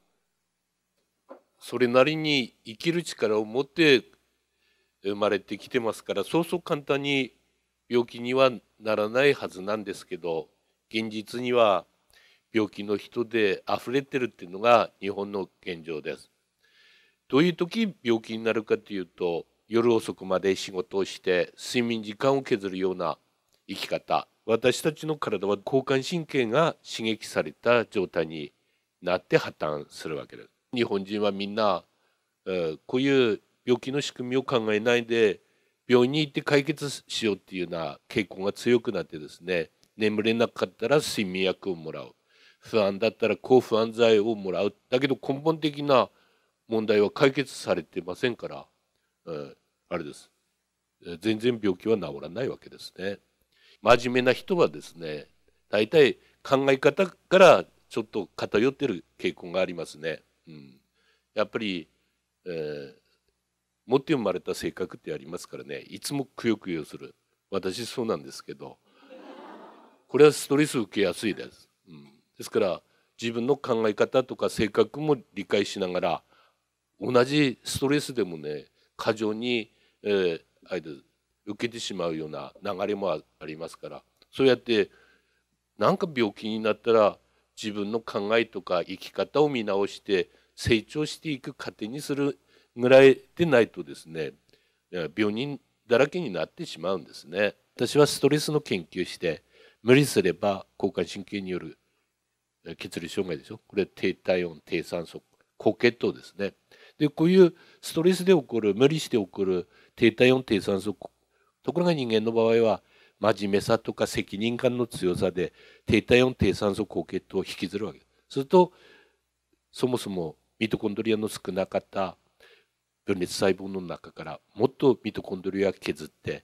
それなりに生きる力を持って生まれてきてますからそうそう簡単に病気にはならないはずなんですけど現実には病気の人で溢れてるっていうのが日本の現状です。どういう時病気になるかというと夜遅くまで仕事をして睡眠時間を削るような生き方私たちの体は交感神経が刺激された状態になって破綻するわけです。日本人はみんな、えー、こういう病気の仕組みを考えないで病院に行って解決しようっていうような傾向が強くなってですね眠れなかったら睡眠薬をもらう不安だったら抗不安剤をもらうだけど根本的な問題は解決されてませんから。あれです。全然病気は治らないわけですね。真面目な人はですね、大体考え方からちょっと偏ってる傾向がありますね。うん、やっぱり、えー、持って生まれた性格ってありますからね、いつもくよくよする。私そうなんですけど、これはストレス受けやすいです。うん、ですから自分の考え方とか性格も理解しながら同じストレスでもね過剰に、えー、受けてしまうような流れもありますからそうやって何か病気になったら自分の考えとか生き方を見直して成長していく過程にするぐらいでないとですね病人だらけになってしまうんですね。私はストレスの研究して無理すれば交感神経による血流障害でしょこれ低体温低酸素高血糖ですねでこういうストレスで起こる無理して起こる低体温低酸素ところが人間の場合は真面目さとか責任感の強さで低体温低酸素高血糖を引きずるわけです。するとそもそもミトコンドリアの少なかった分裂細胞の中からもっとミトコンドリア削って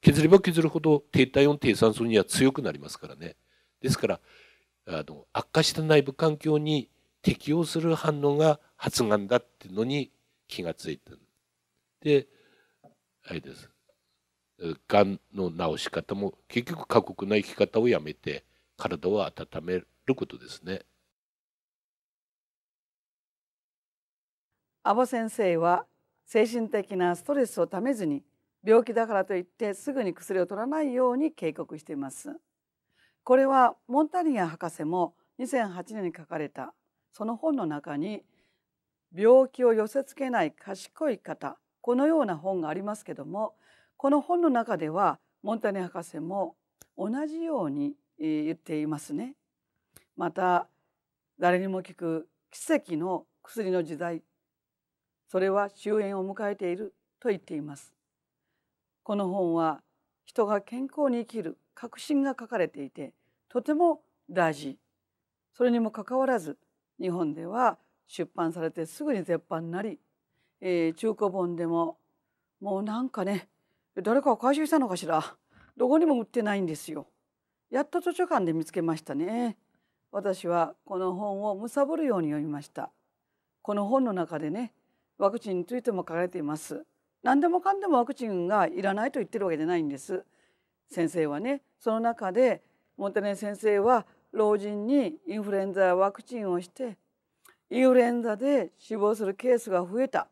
削れば削るほど低体温低酸素には強くなりますからね。ですからあの悪化した内部環境に適応する反応が発がんだっていうのに気がついたであれですがんの治し方も結局過酷な生き方をやめて体を温めることですね阿保先生は精神的なストレスをためずに病気だからといってすぐに薬を取らないように警告していますこれはモンタニア博士も2008年に書かれたその本の中に病気を寄せつけない賢い方このような本がありますけどもこの本の中ではモンタネ博士も同じように言っていますね。また誰にも聞く奇跡の薬の時代それは終焉を迎えていると言っています。この本は人が健康に生きる確信が書かれていてとても大事それにもかかわらず日本では出版されてすぐに絶版になり、えー、中古本でももうなんかね誰かを回収したのかしらどこにも売ってないんですよ。やっと図書館で見つけましたね。私はこの本をむさぼるように読みました。この本の中でねワクチンについても書かれています。何でもかんでもワクチンがいらないと言ってるわけじゃないんです。先生はねその中でモンテネ先生は老人にインフルエンザやワクチンをしてインフルエンザで死亡するケースが増えた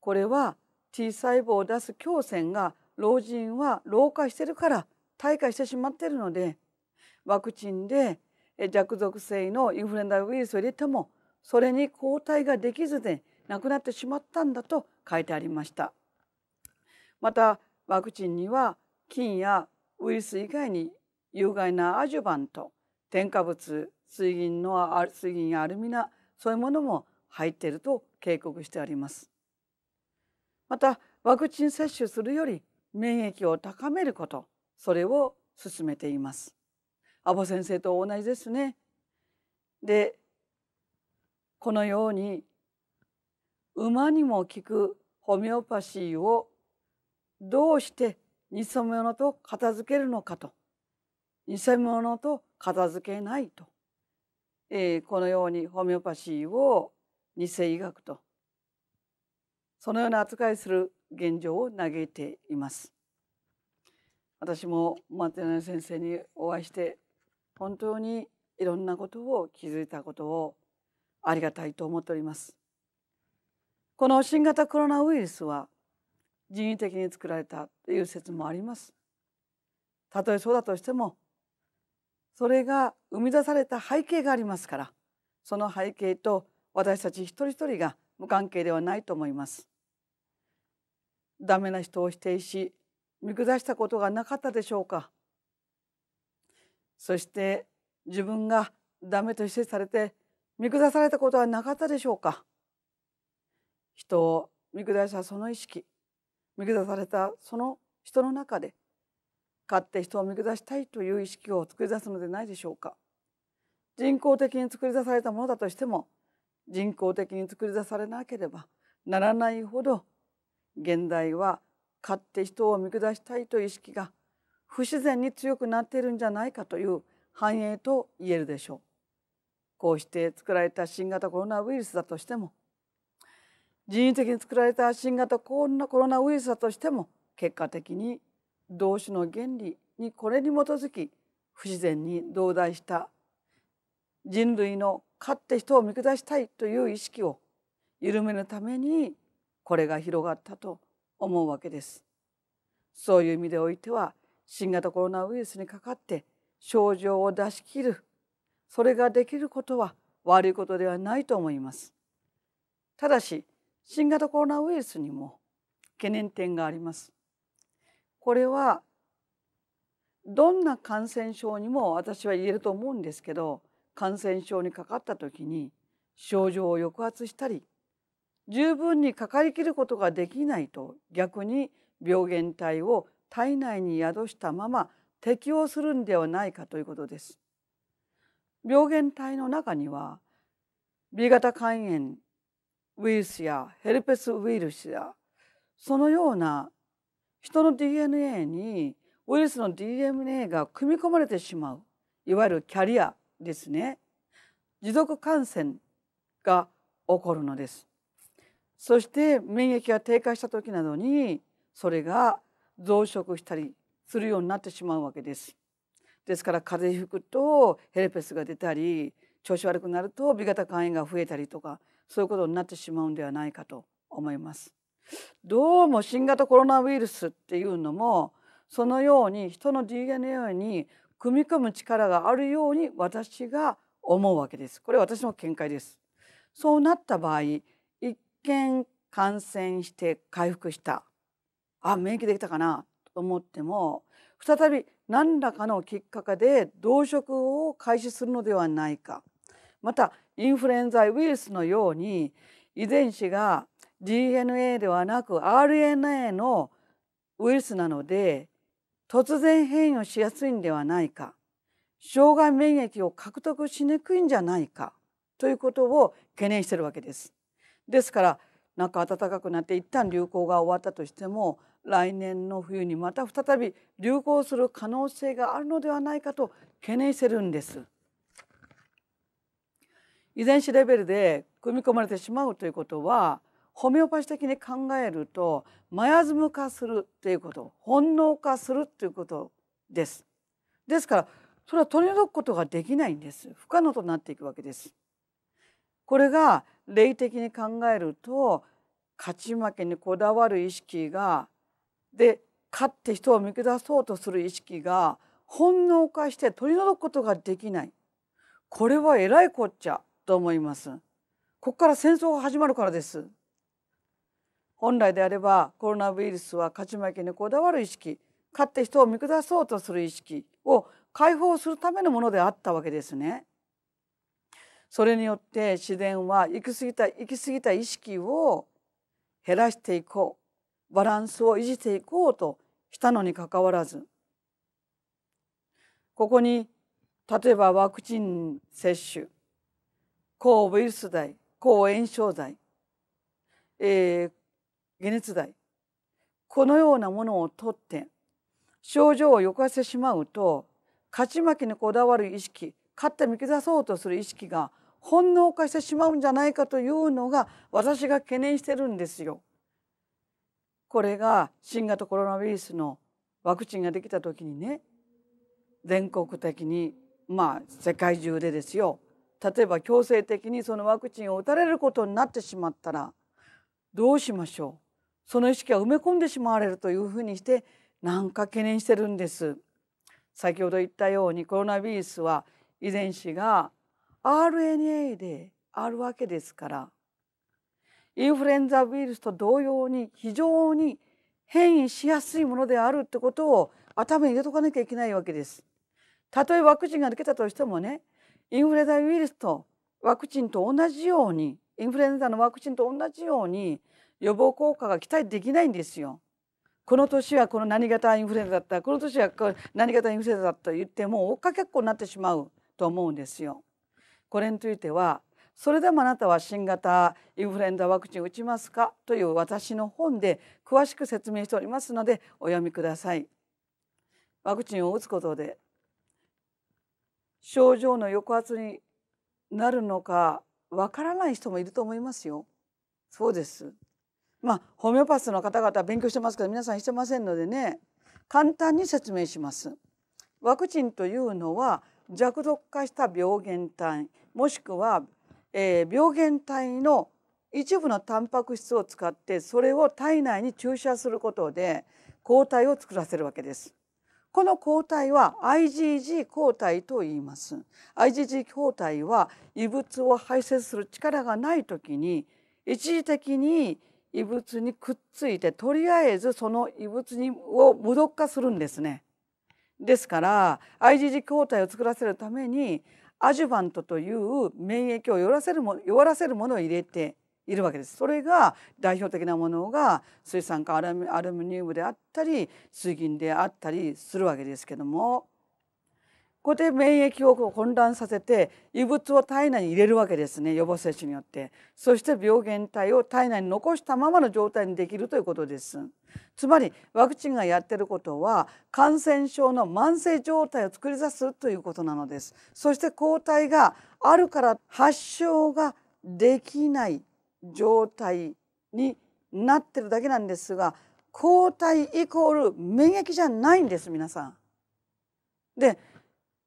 これは T 細胞を出す胸腺が老人は老化してるから退化してしまってるのでワクチンで弱属性のインフルエンザウイルスを入れてもそれに抗体ができずで亡くなってしまったんだと書いてありました。またワクチンには菌やウイルス以外に有害なアジュバント添加物水銀の水銀やアルミナそういうものも入っていると警告してあります。またワクチン接種するより免疫を高めることそれを進めています。アボ先生と同じですね。でこのように馬にも効くホメオパシーをどうして偽物と片付けるのかと偽物と片付けないと、えー、このようにホメオパシーを偽医学とそのような扱いする現状を嘆いています。私もマテナ先生にお会いして本当にいろんなことを気づいたことをありがたいと思っております。この新型コロナウイルスは人為的に作られたという説もあります。たとえそうだとしてもそれが生み出された背景がありますからその背景と私たち一人一人が無関係ではないと思います。ダメな人を否定し見下したことがなかったでしょうかそして自分がダメと指摘されて見下されたことはなかったでしょうか人を見下したその意識見下されたその人の中で勝って人を見下したいという意識を作り出すのでないでしょうか人工的に作り出されたものだとしても人工的に作り出されなければならないほど現代は勝って人を見下したいという意識が不自然に強くなっているんじゃないかという反映と言えるでしょう。こうして作られた新型コロナウイルスだとしても人為的に作られた新型コロナウイルスだとしても結果的に動詞の原理にこれに基づき不自然に同大した人類の勝って人を見下したいという意識を緩めるためにこれが広がったと思うわけです。そういう意味でおいては新型コロナウイルスにかかって症状を出し切るそれができることは悪いことではないと思います。ただし新型コロナウイルスにも懸念点があります。これはどんな感染症にも私は言えると思うんですけど感染症にかかった時に症状を抑圧したり十分にかかりきることができないと逆に病原体を体内に宿したまま適応するんではないかということです。病原体の中には B 型肝炎ウイルスやヘルペスウイルスやそのような人の DNA にウイルスの DNA が組み込まれてしまういわゆるキャリアですね持続感染が起こるのですそして免疫が低下した時などにそれが増殖したりするようになってしまうわけですですから風邪ひくとヘルペスが出たり調子悪くなると B 型肝炎が増えたりとかそういうことになってしまうんではないかと思いますどうも新型コロナウイルスっていうのもそのように人の DNA に組み込む力があるように私が思うわけです。これ私の見解です。そうなった場合一見感染して回復したあ免疫できたかなと思っても再び何らかのきっかけで動植を開始するのではないかまたインフルエンザウイルスのように遺伝子が DNA ではなく RNA のウイルスなので突然変異をしやすいんではないか障害免疫を獲得しにくいんじゃないかということを懸念してるわけです。ですからなんか暖かくなって一旦流行が終わったとしても来年の冬にまた再び流行する可能性があるのではないかと懸念してるんです。遺伝子レベルで組み込まれてしまうということはホメオパシ的に考えるとマヤズム化するということ本能化するということです。ですからそれは取り除くことができないんです不可能となっていくわけです。これが霊的に考えると勝ち負けにこだわる意識がで勝って人を見下そうとする意識が本能化して取り除くことができないこれはえらいこっちゃと思います。ここから戦争が始まるからです。本来であればコロナウイルスは勝ち負けにこだわる意識勝って人を見下そうとする意識を解放するためのものであったわけですね。それによって自然は行き過ぎた行き過ぎた意識を減らしていこうバランスを維持していこうとしたのにかかわらずここに例えばワクチン接種抗ウイルス剤抗炎症剤、えー、解熱剤このようなものをとって症状をよかせてしまうと勝ち負けにこだわる意識勝って見下そうとする意識が本能化してしまうんじゃないかというのが私が懸念してるんですよ。これが新型コロナウイルスのワクチンができた時にね全国的にまあ世界中でですよ例えば強制的にそのワクチンを打たれることになってしまったらどうしましょうその意識は埋め込んでしまわれるというふうにしてなんか懸念してるんです。先ほど言ったようにコロナウイルスは遺伝子が RNA であるわけですからインフルエンザウイルスと同様に非常に変異しやすいものであるってことを頭に入れとかなきゃいけないわけです。たとえワクチンが抜けたとしてもねインフルエンザウイルスとワクチンと同じようにインフルエンザのワクチンと同じように予防効果が期待できないんですよ。この年はこの何型インフルエンザだったこの年は何型インフルエンザだったと言っても追っかけっこになってしまうと思うんですよ。これについてはそれでもあなたは新型インフルエンザワクチンを打ちますかという私の本で詳しく説明しておりますのでお読みください。ワクチンを打つことで症状の抑圧になるのかわからない人もいると思いますよ。そうです。まあホメオパスの方々は勉強してますけど皆さんしてませんのでね簡単に説明します。ワクチンというのは弱毒化した病原体もしくは、えー、病原体の一部のタンパク質を使ってそれを体内に注射することで抗体を作らせるわけです。この抗体は IgG 抗体と言います。IgG 抗体は異物を排泄する力がない時に一時的に異物にくっついてとりあえずその異物にを無毒化するんですね。ですから IgG 抗体を作らせるためにアジュバントという免疫を弱らせるも弱らせるものを入れているわけです。それが代表的なものが水酸化アルミニウムであったり水銀であったりするわけですけどもここで免疫を混乱させて異物を体内に入れるわけですね予防接種によってそして病原体を体内に残したままの状態にできるということですつまりワクチンがやってることは感染症の慢性状態を作り出すということなのですそして抗体があるから発症ができない状態になってるだけなんですが抗体イコール免疫じゃないんです皆さんで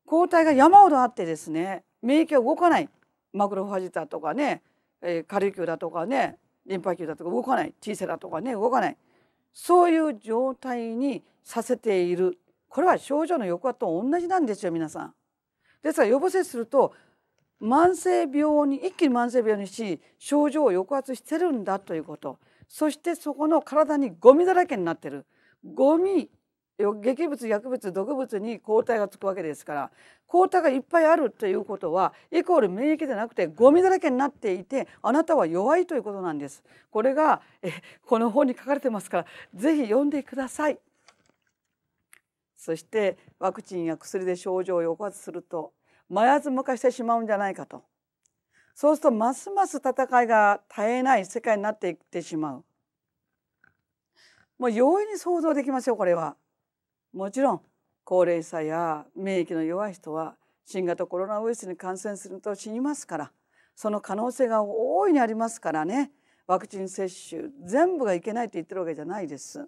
抗体が山ほどあってですね免疫が動かないマクロファジタとかね、えー、カリキュだとかねリンパ球だとか動かない T セだとかね動かないそういう状態にさせているこれは症状の抑圧と同じなんですよ皆さん。ですから予防接すると慢性病に一気に慢性病にし症状を抑圧してるんだということそしてそこの体にゴミだらけになってるゴミ劇物薬物毒物に抗体がつくわけですから抗体がいっぱいあるということはイコール免疫じゃなくてゴミだらけになっていてあなたは弱いということなんです。これがえこの本に書かれてますからぜひ読んでください。そしてワクチンや薬で症状を抑圧するとマヤズ化してしまうんじゃないかとそうするとますます戦いが絶えない世界になっていってしまう。もう容易に想像できますよこれは。もちろん高齢者や免疫の弱い人は新型コロナウイルスに感染すると死にますからその可能性が大いにありますからねワクチン接種全部がいけないと言ってるわけじゃないです。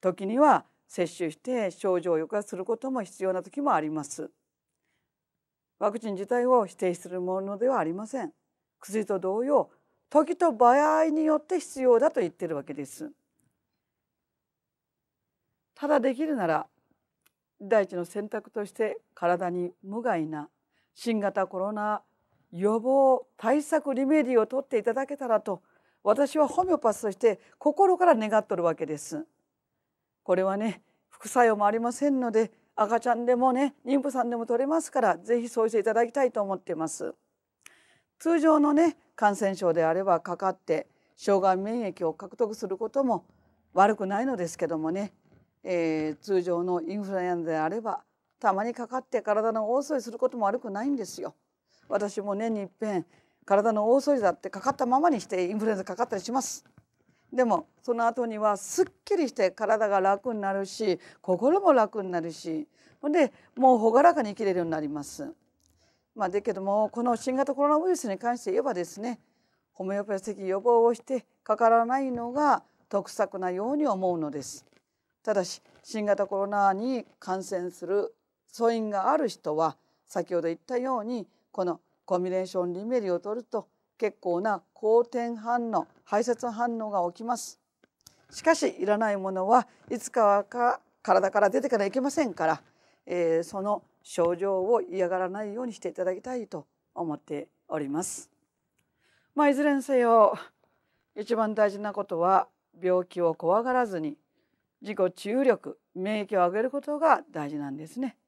時には接種して症状を抑圧することも必要な時もあります。ワクチン自体を否定するものではありません。薬と同様時と場合によって必要だと言ってるわけです。ただできるなら第一の選択として体に無害な新型コロナ予防対策リメディを取っていただけたらと私はホメオパスとして心から願っとるわけです。これはね副作用もありませんので赤ちゃんでもね妊婦さんでも取れますから是非そうしていただきたいと思っています。通常のね感染症であればかかって障害免疫を獲得することも悪くないのですけどもねえー、通常のインフルエンザであればたまにかかって体の大掃除することも悪くないんですよ。私も年に一遍体の大掃除だってかかったままにしてインフルエンザかかったりします。でもその後にはすっきりして体が楽になるし心も楽になるしほんでもう朗らかに生きれるようになります。まあ、でけどもこの新型コロナウイルスに関して言えばですねホメオペス的予防をしてかからないのが得策なように思うのです。ただし新型コロナに感染する素因がある人は先ほど言ったようにこのコンビネーションリメディを取ると結構な好転反応排泄反応が起きます。しかしいらないものはいつかはか体から出てからいけませんから、えー、その症状を嫌がらないようにしていただきたいと思っております。まあ、いずれにせよ一番大事なことは病気を怖がらずに自己注力免疫を上げることが大事なんですね。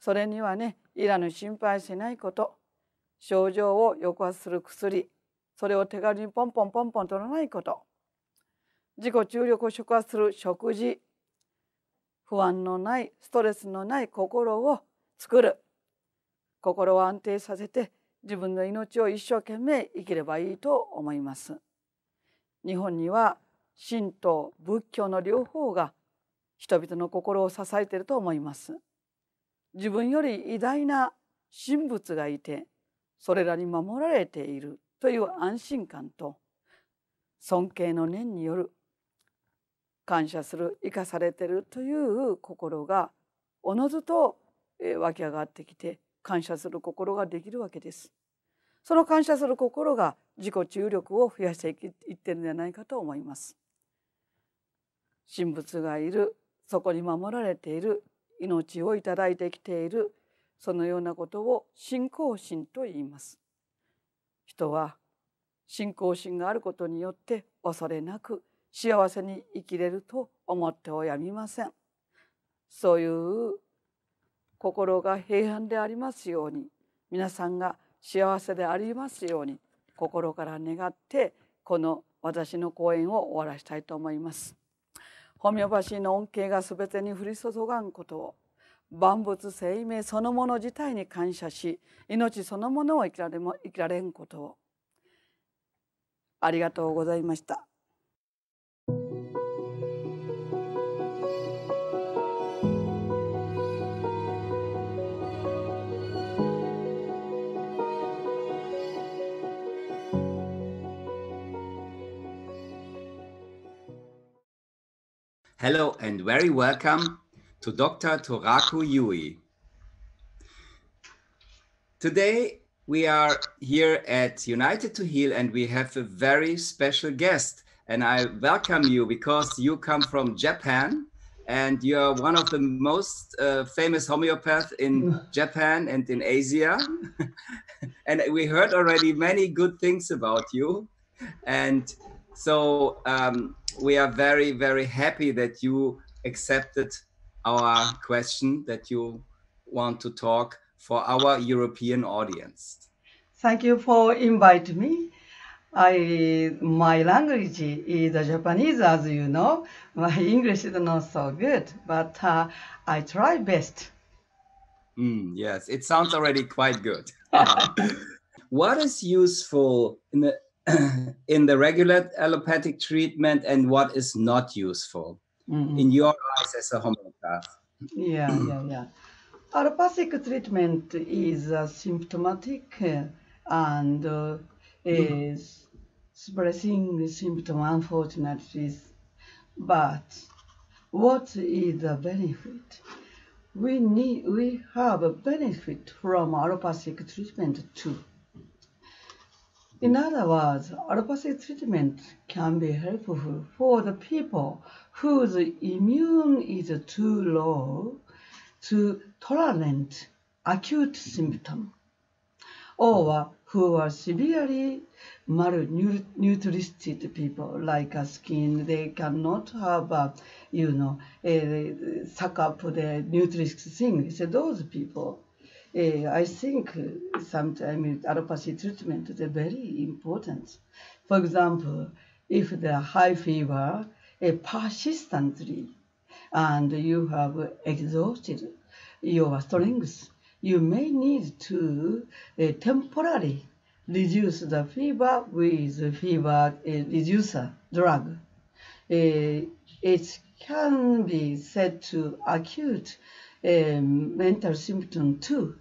それにはねいらぬ心配しないこと症状を抑圧する薬それを手軽にポンポンポンポン取らないこと自己注力を触発する食事不安のないストレスのない心を作る心を安定させて自分の命を一生懸命生きればいいと思います。日本には神道仏教の両方が人々の心を支えていると思います。自分より偉大な神仏がいてそれらに守られているという安心感と尊敬の念による感謝する生かされているという心がおのずと湧き上がってきて感謝する心ができるわけです。その感謝する心が自己注力を増やしていってるんじゃないかと思います。神仏がいるそこに守られている命をいただいてきているそのようなことを信仰心と言います。人は信仰心があることによって恐れなく幸せに生きれると思ってはやみません。そういう心が平安でありますように皆さんが幸せでありますように心から願ってこの私の講演を終わらしたいと思います。ホメオパシーの恩恵が全てに降り注がんことを万物生命そのもの自体に感謝し命そのものを生きられも生きられんことをありがとうございました。Hello and very welcome to Dr. Toraku Yui. Today we are here at United to Heal and we have a very special guest and I welcome you because you come from Japan and you're one of the most uh, famous homeopath in Japan and in Asia. and we heard already many good things about you. And so um, we are very, very happy that you accepted our question that you want to talk for our European audience. Thank you for inviting me. I my language is Japanese, as you know. My English is not so good, but uh, I try best. Mm, yes, it sounds already quite good. what is useful in the in the regular allopathic treatment and what is not useful mm-hmm. in your eyes as a homeopath? Yeah, yeah, yeah. Allopathic treatment is uh, symptomatic uh, and uh, is suppressing symptom, unfortunately. But what is the benefit? We need we have a benefit from allopathic treatment too. In other words, allopathic treatment can be helpful for the people whose immune is too low to tolerate acute symptom, or who are severely malnutrited people, like a skin, they cannot have, a, uh, you know, a, suck up the nutritious things. So those people uh, I think uh, sometimes allopathy treatment is very important. For example, if the high fever uh, persistently and you have exhausted your strength, you may need to uh, temporarily reduce the fever with fever uh, reducer drug. Uh, it can be said to acute uh, mental symptom too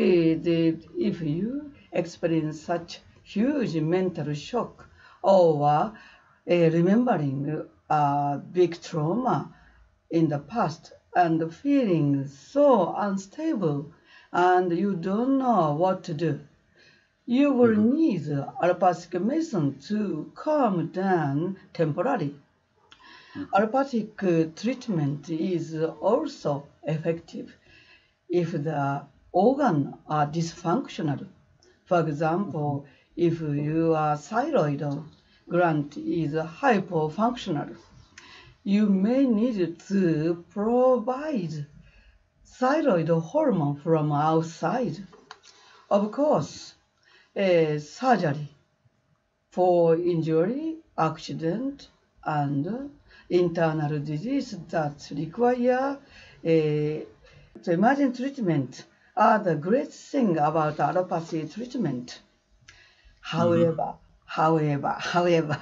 if you experience such huge mental shock or eh, remembering a big trauma in the past and feeling so unstable and you don't know what to do. You will mm-hmm. need allopathic medicine to calm down temporarily. Mm-hmm. Allopathic treatment is also effective if the organs are dysfunctional. For example, if your thyroid gland is hypofunctional, you may need to provide thyroid hormone from outside. Of course, a surgery for injury, accident, and internal disease that require a, imagine treatment are the great thing about allopathy treatment. However, mm -hmm. however, however,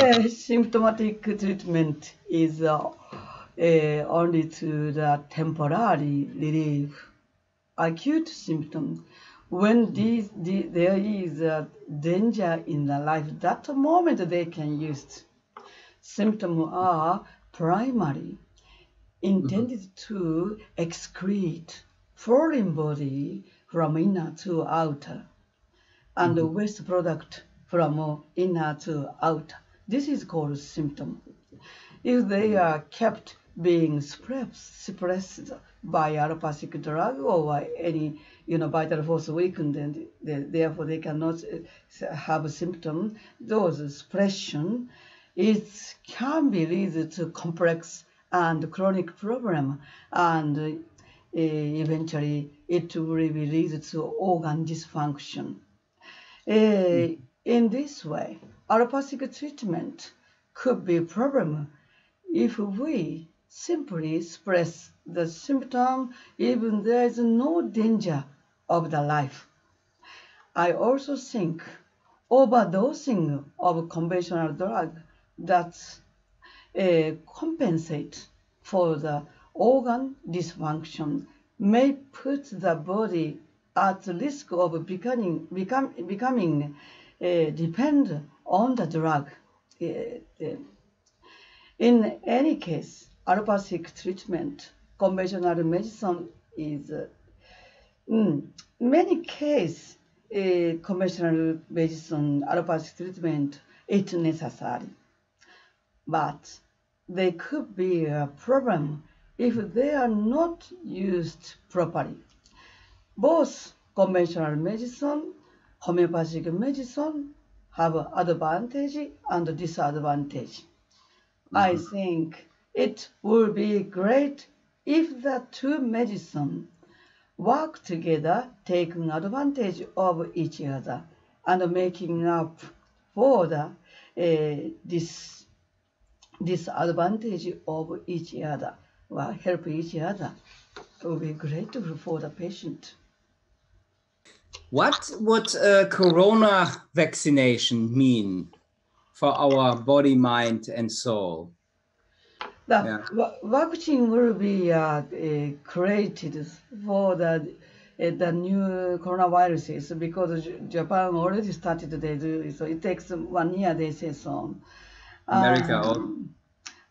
uh, symptomatic treatment is uh, uh, only to the temporary relief acute symptom when mm-hmm. these, the, there is a danger in the life that moment they can use symptoms are primary mm-hmm. intended mm -hmm. to excrete foreign body from inner to outer and the mm-hmm. waste product from inner to outer. This is called symptom. If they mm-hmm. are kept being suppressed by allopathic drug or by any you know vital force weakened and they, therefore they cannot uh, have a symptom those suppression it can be lead to complex and chronic problem and Eh, eventually it will be lead to organ dysfunction. Mm. In this way, allopathic treatment could be a problem if we simply suppress the symptom even there is no danger of the life. I also think overdosing of conventional drug that uh, compensate for the organ dysfunction may put the body at risk of becoming, become, becoming uh, dependent on the drug. Uh, uh, in any case, allopathic treatment, conventional medicine is, uh, in mm, many cases, uh, conventional medicine, allopathic treatment, is necessary. But there could be a problem if they are not used properly. Both conventional medicine, homeopathic medicine have advantage and disadvantage. Mm-hmm. I think it would be great if the two medicine work together, taking advantage of each other and making up for the uh, eh, this disadvantage of each other well, help each other. It will be great for the patient. What would a corona vaccination mean for our body, mind, and soul? The yeah. vaccine will be uh, eh, created for the eh, the new coronaviruses because Japan already started. They do so. It takes one year. They say so. America. Um, oh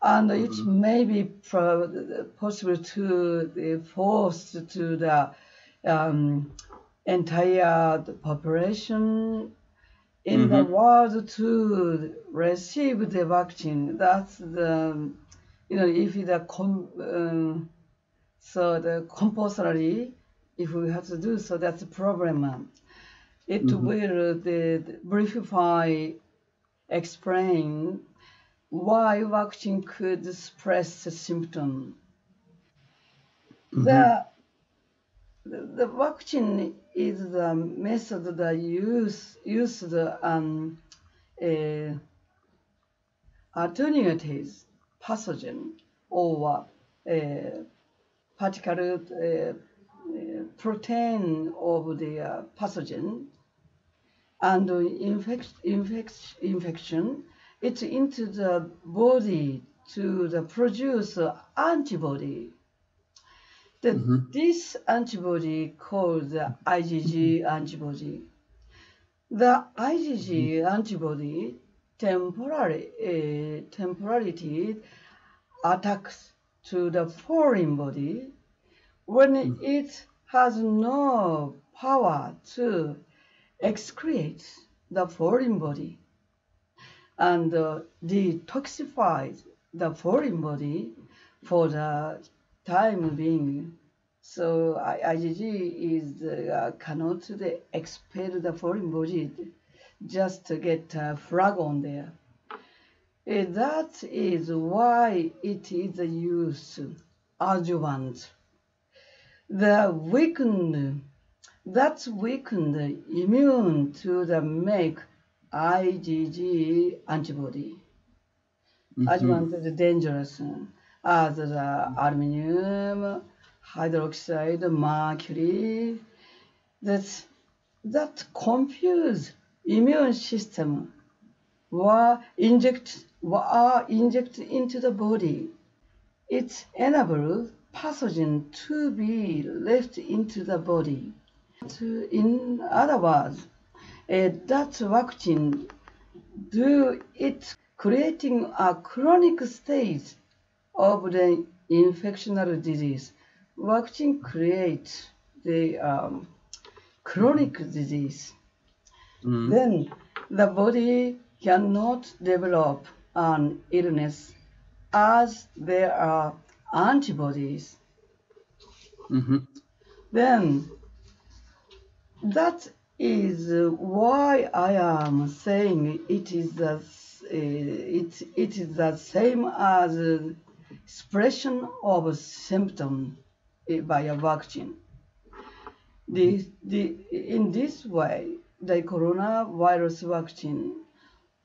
and mm-hmm. it may be pro- possible to force to the um, entire population in mm-hmm. the world to receive the vaccine. That's the you know if the com- um, so the compulsory if we have to do so that's a problem. It mm-hmm. will the, the briefly explain why vaccine could suppress the symptom. Mm-hmm. The, the, the vaccine is the method that use used um, uh, pathogen or a uh, particular uh, uh, protein of the uh, pathogen and infect, infect, infection it into the body to the produce antibody. The, mm-hmm. This antibody called the IgG mm-hmm. antibody. The IgG mm-hmm. antibody temporary, uh, temporality attacks to the foreign body when mm-hmm. it has no power to excrete the foreign body and uh, detoxifies the foreign body for the time being. So IgG is uh, cannot expel the foreign body, just get a frag on there. Eh, that is why it is used adjuvant. The weakened, that's weakened immune to the make IgG antibody. Mm-hmm. Adjuvant dangerous as ah, the aluminum, hydroxide, mercury. That, that confuse immune system were inject were injected into the body. It enables pathogen to be left into the body. To, in other words, uh, that vaccine do it creating a chronic stage of the infectious disease. Vaccine creates the um, chronic disease. Mm. Then the body cannot develop an illness as there are antibodies. Mm -hmm. Then that is uh, why I am saying it is the uh, it, it is the same as expression of a symptom eh, by a vaccine. The, the, in this way, the coronavirus vaccine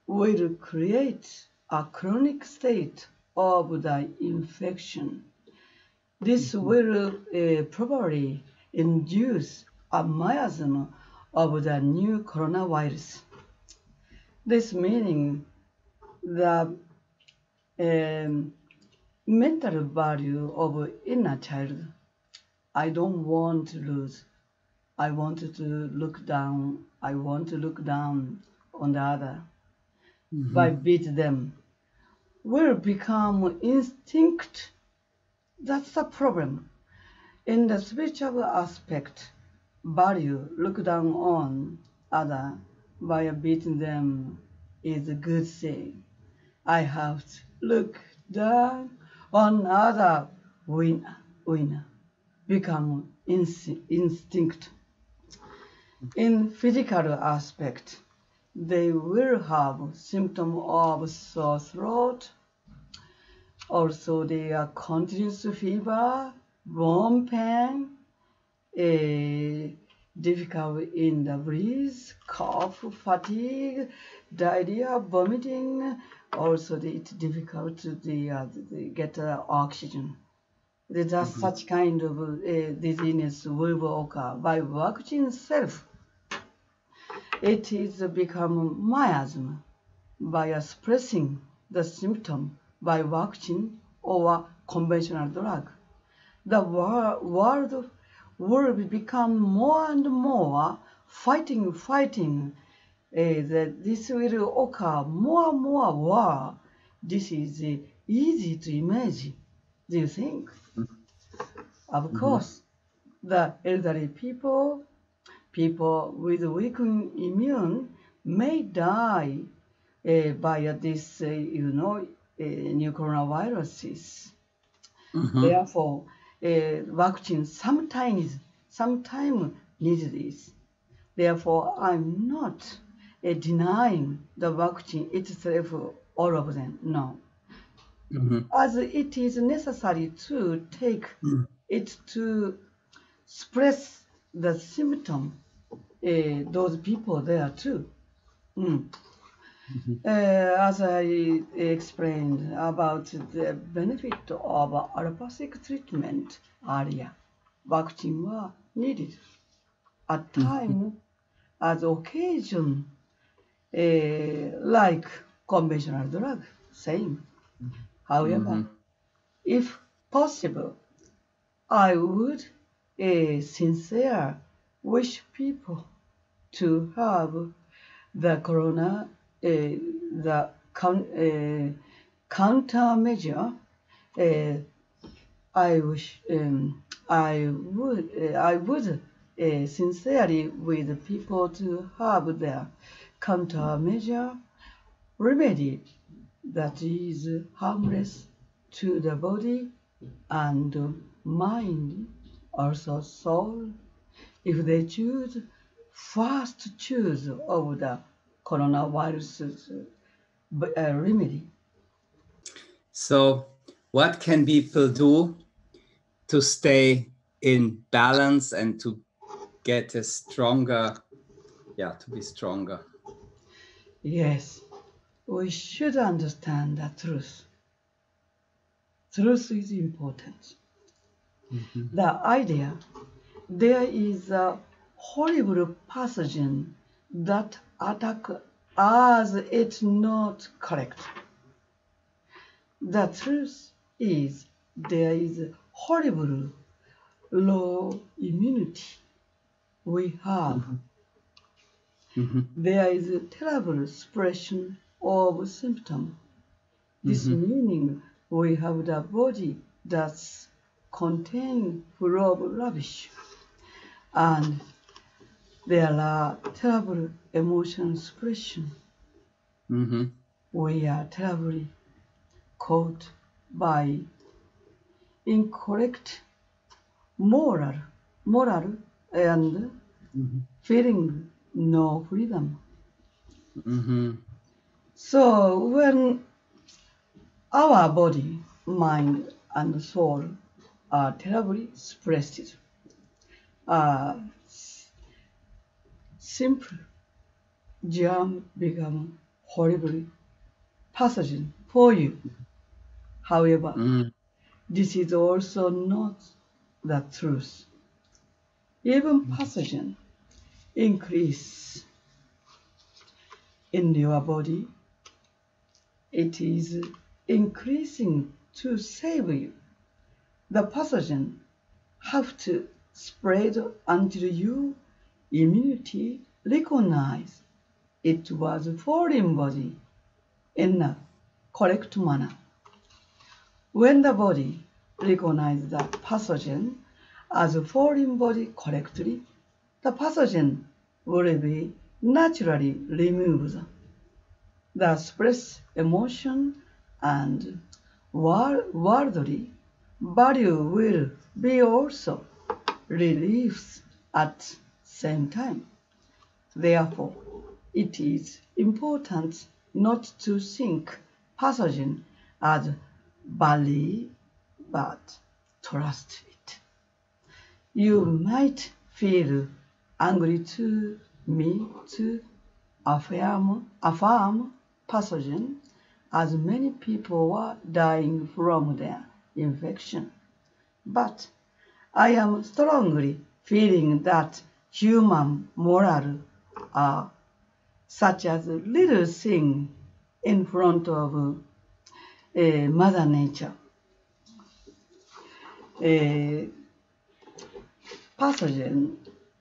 will create a chronic state of the infection. This mm-hmm. will uh, probably induce a miasm of the new coronavirus. This meaning the um, mental value of inner child. I don't want to lose. I want to look down. I want to look down on the other mm-hmm. by beat them will become instinct. That's the problem. In the spiritual aspect, value look down on other by beating them is a good thing. I have to look down on other winner, winner, become inst- instinct. In physical aspect, they will have symptom of sore throat. Also, they are continuous fever, warm pain, a difficulty in the breath, cough, fatigue, diarrhea, vomiting. Also, the, it's difficult to the, uh, the get uh, oxygen. That mm -hmm. such kind of uh, will occur by vaccine itself. It is become miasm by suppressing the symptom by vaccine or conventional drug. The wor World world become more and more fighting, fighting, uh, that this will occur more and more war. This is uh, easy to imagine, do you think? Mm-hmm. Of course, the elderly people, people with weakened immune may die uh, by this, you know, new coronaviruses. Mm-hmm. Therefore, uh, vaccine sometimes sometimes needs this. Therefore, I'm not uh, denying the vaccine itself, all of them, no. Mm-hmm. As it is necessary to take mm-hmm. it to suppress the symptom, uh, those people there too. Mm. Mm-hmm. Uh, as I explained about the benefit of allopathic treatment area, vaccine was needed. At mm-hmm. time, as occasion, uh, like conventional drug, same. Mm-hmm. However, mm -hmm. if possible, I would uh, sincere wish people to have the corona the con countermeasure I wish um, I would I would sincerely with people to have their countermeasure remedy that is harmless to the body and mind, also soul, if they choose, first choose of the coronavirus uh, remedy. So, what can people do to stay in balance and to get a stronger, yeah, to be stronger? Yes, we should understand that truth. Truth is important. Mm-hmm. The idea there is a horrible pathogen that attack as it's not correct. The truth is there is horrible low immunity we have. Mm -hmm. Mm -hmm. There is a terrible suppression of symptom. Mm-hmm. This mm -hmm. meaning we have the body that's contained full of rubbish and there are terrible emotion suppression. Mm-hmm. We are terribly caught by incorrect moral, moral and mm-hmm. feeling no freedom. Mm-hmm. So when our body, mind, and soul are terribly suppressed, uh, Simple. germ become horribly pathogen for you. However, mm. this is also not the truth. Even pathogen increase in your body. It is increasing to save you. The pathogen have to spread until you immunity recognized it was a foreign body in a correct manner. When the body recognizes the pathogen as a foreign body correctly, the pathogen will be naturally removed. The stress emotion and worldly value will be also relieved at same time. Therefore, it is important not to think pathogen as bully, but trust it. You might feel angry to me to affirm, affirm pathogen as many people were dying from their infection. But I am strongly feeling that human moral, uh, such as little thing in front of uh, Mother Nature. A uh, pathogen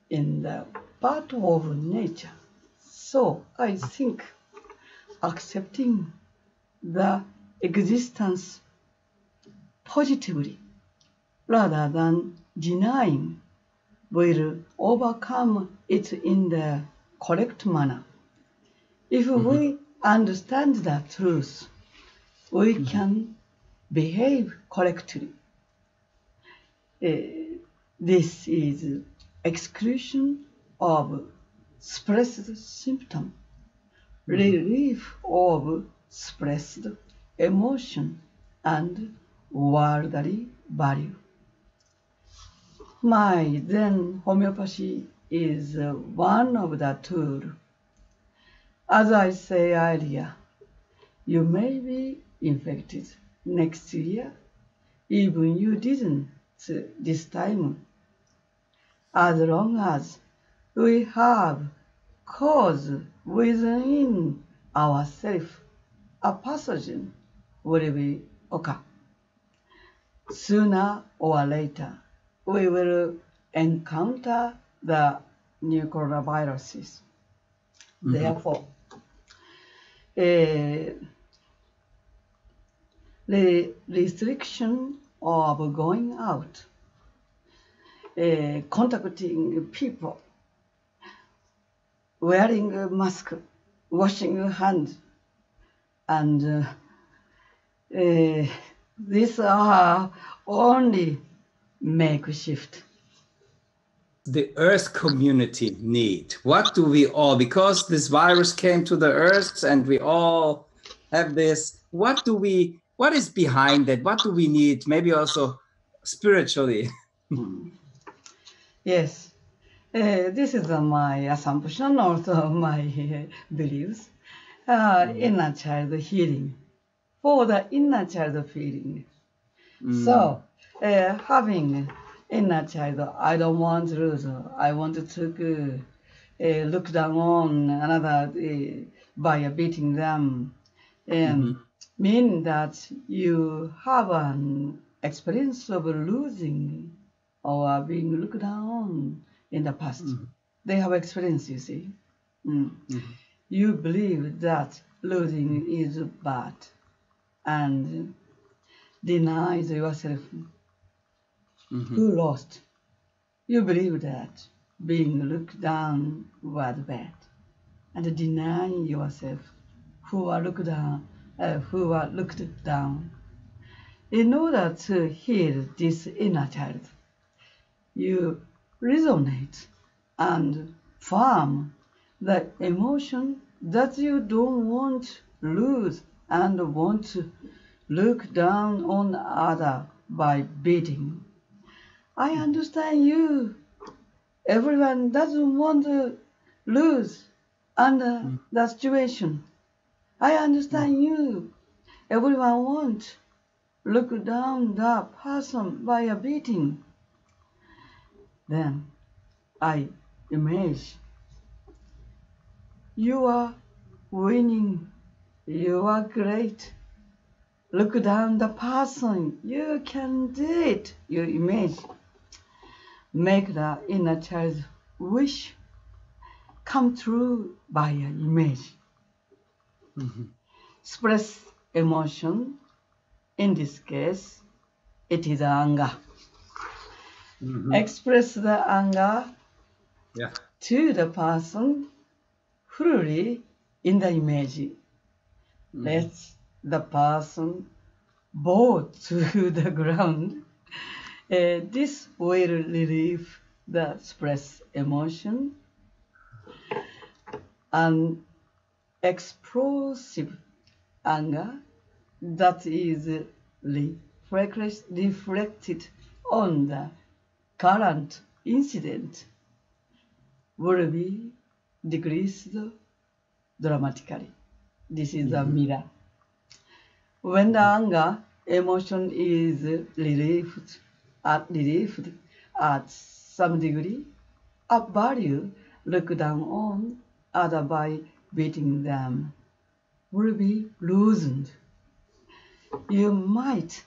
in the part of nature. So I think accepting the existence positively rather than denying will overcome it in the correct manner. If mm-hmm. we understand the truth, we mm-hmm. can behave correctly. Uh, this is exclusion of suppressed symptom, mm-hmm. relief of suppressed emotion and worldly value. My then homeopathy is uh, one of the tools. As I say earlier, you may be infected next year, even you didn't uh, this time. As long as we have cause within ourselves, a pathogen will be occur sooner or later we will encounter the new coronaviruses. Mm-hmm. Therefore, uh, the restriction of going out, uh, contacting people, wearing a mask, washing your hands, and uh, uh, these are only make a shift? The Earth community need. What do we all? Because this virus came to the Earth, and we all have this. What do we? What is behind that? What do we need? Maybe also spiritually. Hmm. yes. Uh, this is uh, my assumption, also uh, my uh, beliefs. Mm. Inner child healing, for the inner child feeling. Mm. So having inner child. I don't want to lose. I want to look down on another by beating them. and mm-hmm. Meaning that you have an experience of losing or being looked down on in the past. Mm-hmm. They have experience, you see. Mm. Mm-hmm. You believe that losing is bad and denies yourself mm-hmm. who lost. You believe that being looked down was bad, and denying yourself who are looked down, uh, who are looked down. In order to heal this inner child, you resonate and farm the emotion that you don't want lose and want to look down on other by beating I understand you. Everyone doesn't want to lose under mm. the situation. I understand you. Everyone won't look down the person by a beating. Then I imagine you are winning. You are great. Look down the person. You can do it. You image make the inner child's wish come true by an image. Mm-hmm. Express emotion, in this case, it is anger. Mm-hmm. Express the anger yeah. to the person fully in the image. Mm-hmm. Let the person bow to the ground uh, this will relieve the stress emotion and explosive anger that is reflected on the current incident will be decreased dramatically. This is mm -hmm. a mm-hmm. mirror. When the anger emotion is relieved are relieved at some degree, up value looked down on other by beating them will be loosened. You might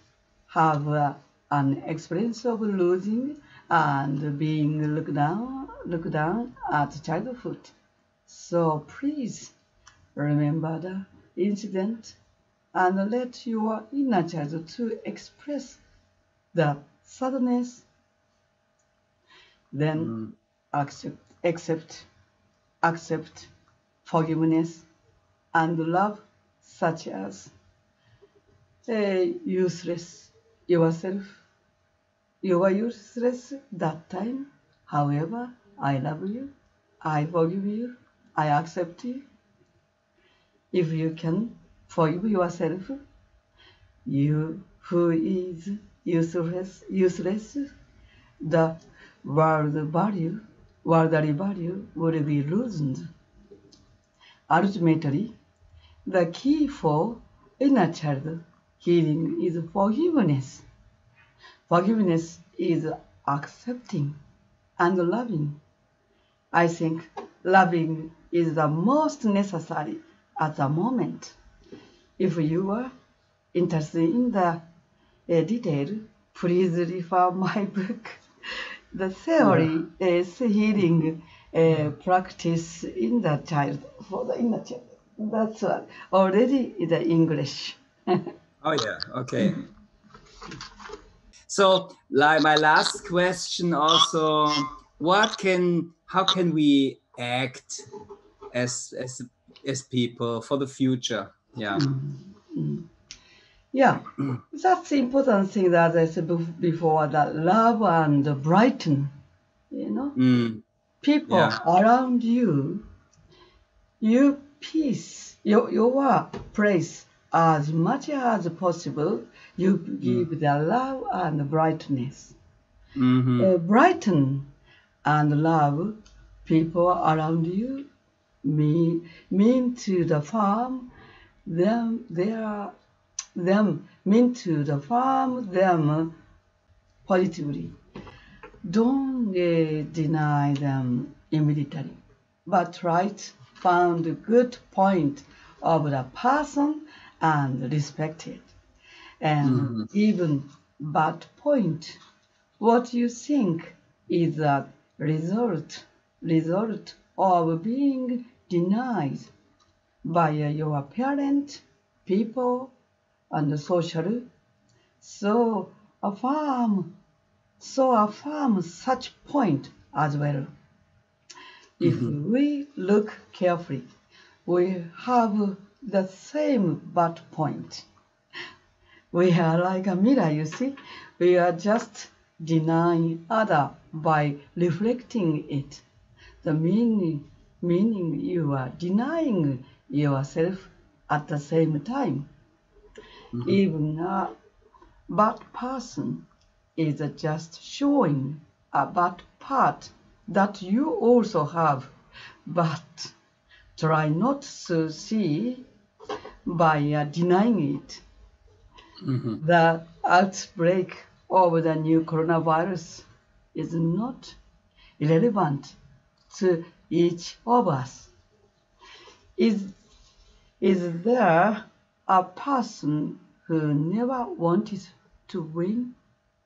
have uh, an experience of losing and being looked down, looked down at childhood. So please remember the incident and let your inner child to express the sadness, then mm. accept, accept, accept forgiveness and love such as uh, useless yourself. You were useless that time. However, I love you. I forgive you. I accept you. If you can forgive yourself, you who is useless, useless, the world value, worldly value would be loosened. Ultimately, the key for inner child healing is forgiveness. Forgiveness is accepting and loving. I think loving is the most necessary at the moment. If you are interested in the editor, please refer my book. The theory is healing uh, practice in the child for the inner child. That's what already the English. oh yeah. Okay. So, like my last question, also, what can, how can we act as as as people for the future? Yeah. Mm -hmm. Yeah, mm. that's the important thing that I said before that love and brighten, you know, mm. people yeah. around you, your peace, your, your place as much as possible, you give mm. the love and brightness. Mm-hmm. Uh, brighten and love people around you, me, mean to the farm, them, they are them mean to affirm them positively. Don't uh, deny them immediately, but try to find a good point of the person and respect it. And mm. even bad point, what you think is a result result of being denied by your parent, people, and social. So affirm, so affirm such point as well. If mm-hmm. we look carefully, we have the same but point. We are like a mirror, you see. We are just denying other by reflecting it. The meaning, meaning you are denying yourself at the same time. Mm-hmm. Even a bad person is just showing a bad part that you also have, but try not to see by uh, denying it. Mm-hmm. The outbreak of the new coronavirus is not irrelevant to each of us. Is, is there a person who never wanted to win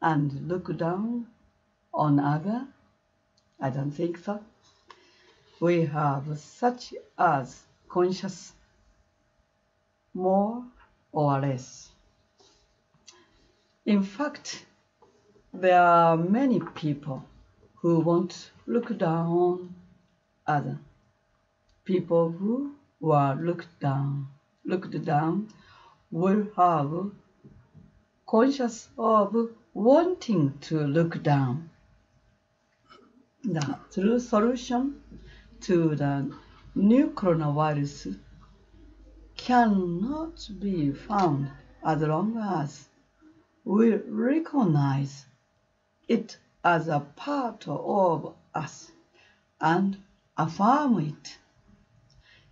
and look down on other? I don't think so. We have such as conscious more or less. In fact, there are many people who won't look down on other people who were looked down looked down will have conscious of wanting to look down. The true solution to the new coronavirus cannot be found as long as we recognize it as a part of us and affirm it.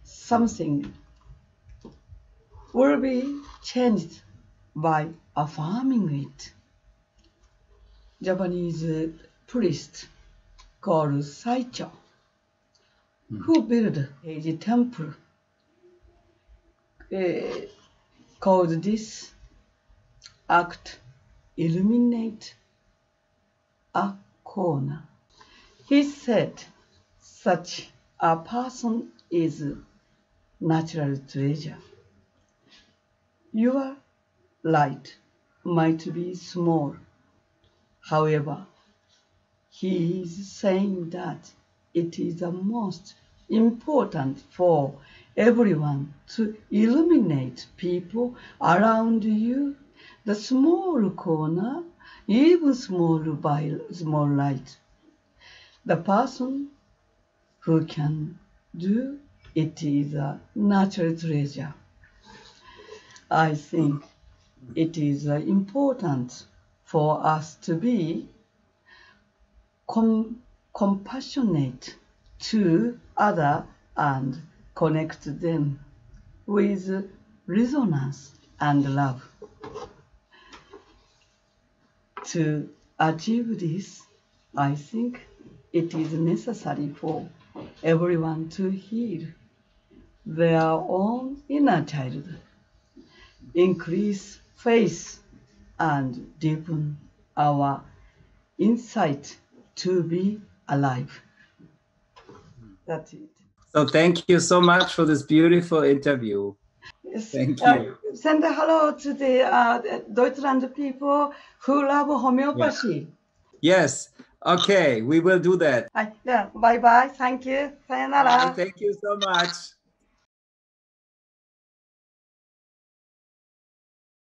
Something will be changed by affirming it. Japanese priest uh, called Saicho, mm. who built a temple, uh, called this act illuminate a corner. He said, such a person is natural treasure. Your light might be small. However, he is saying that it is the most important for everyone to illuminate people around you. The small corner, even small by small light. The person who can do it is a natural treasure. I think it is uh, important for us to be com compassionate to other and connect them with resonance and love. To achieve this, I think it is necessary for everyone to heal their own inner child increase faith and deepen our insight to be alive. That's it. So thank you so much for this beautiful interview. Yes. Thank uh, you. Uh, send a hello to the uh, Deutschland people who love homeopathy. Yeah. Yes. Okay, we will do that. Uh, yeah. Bye bye. Thank you. Sayonara. Bye. Thank you so much.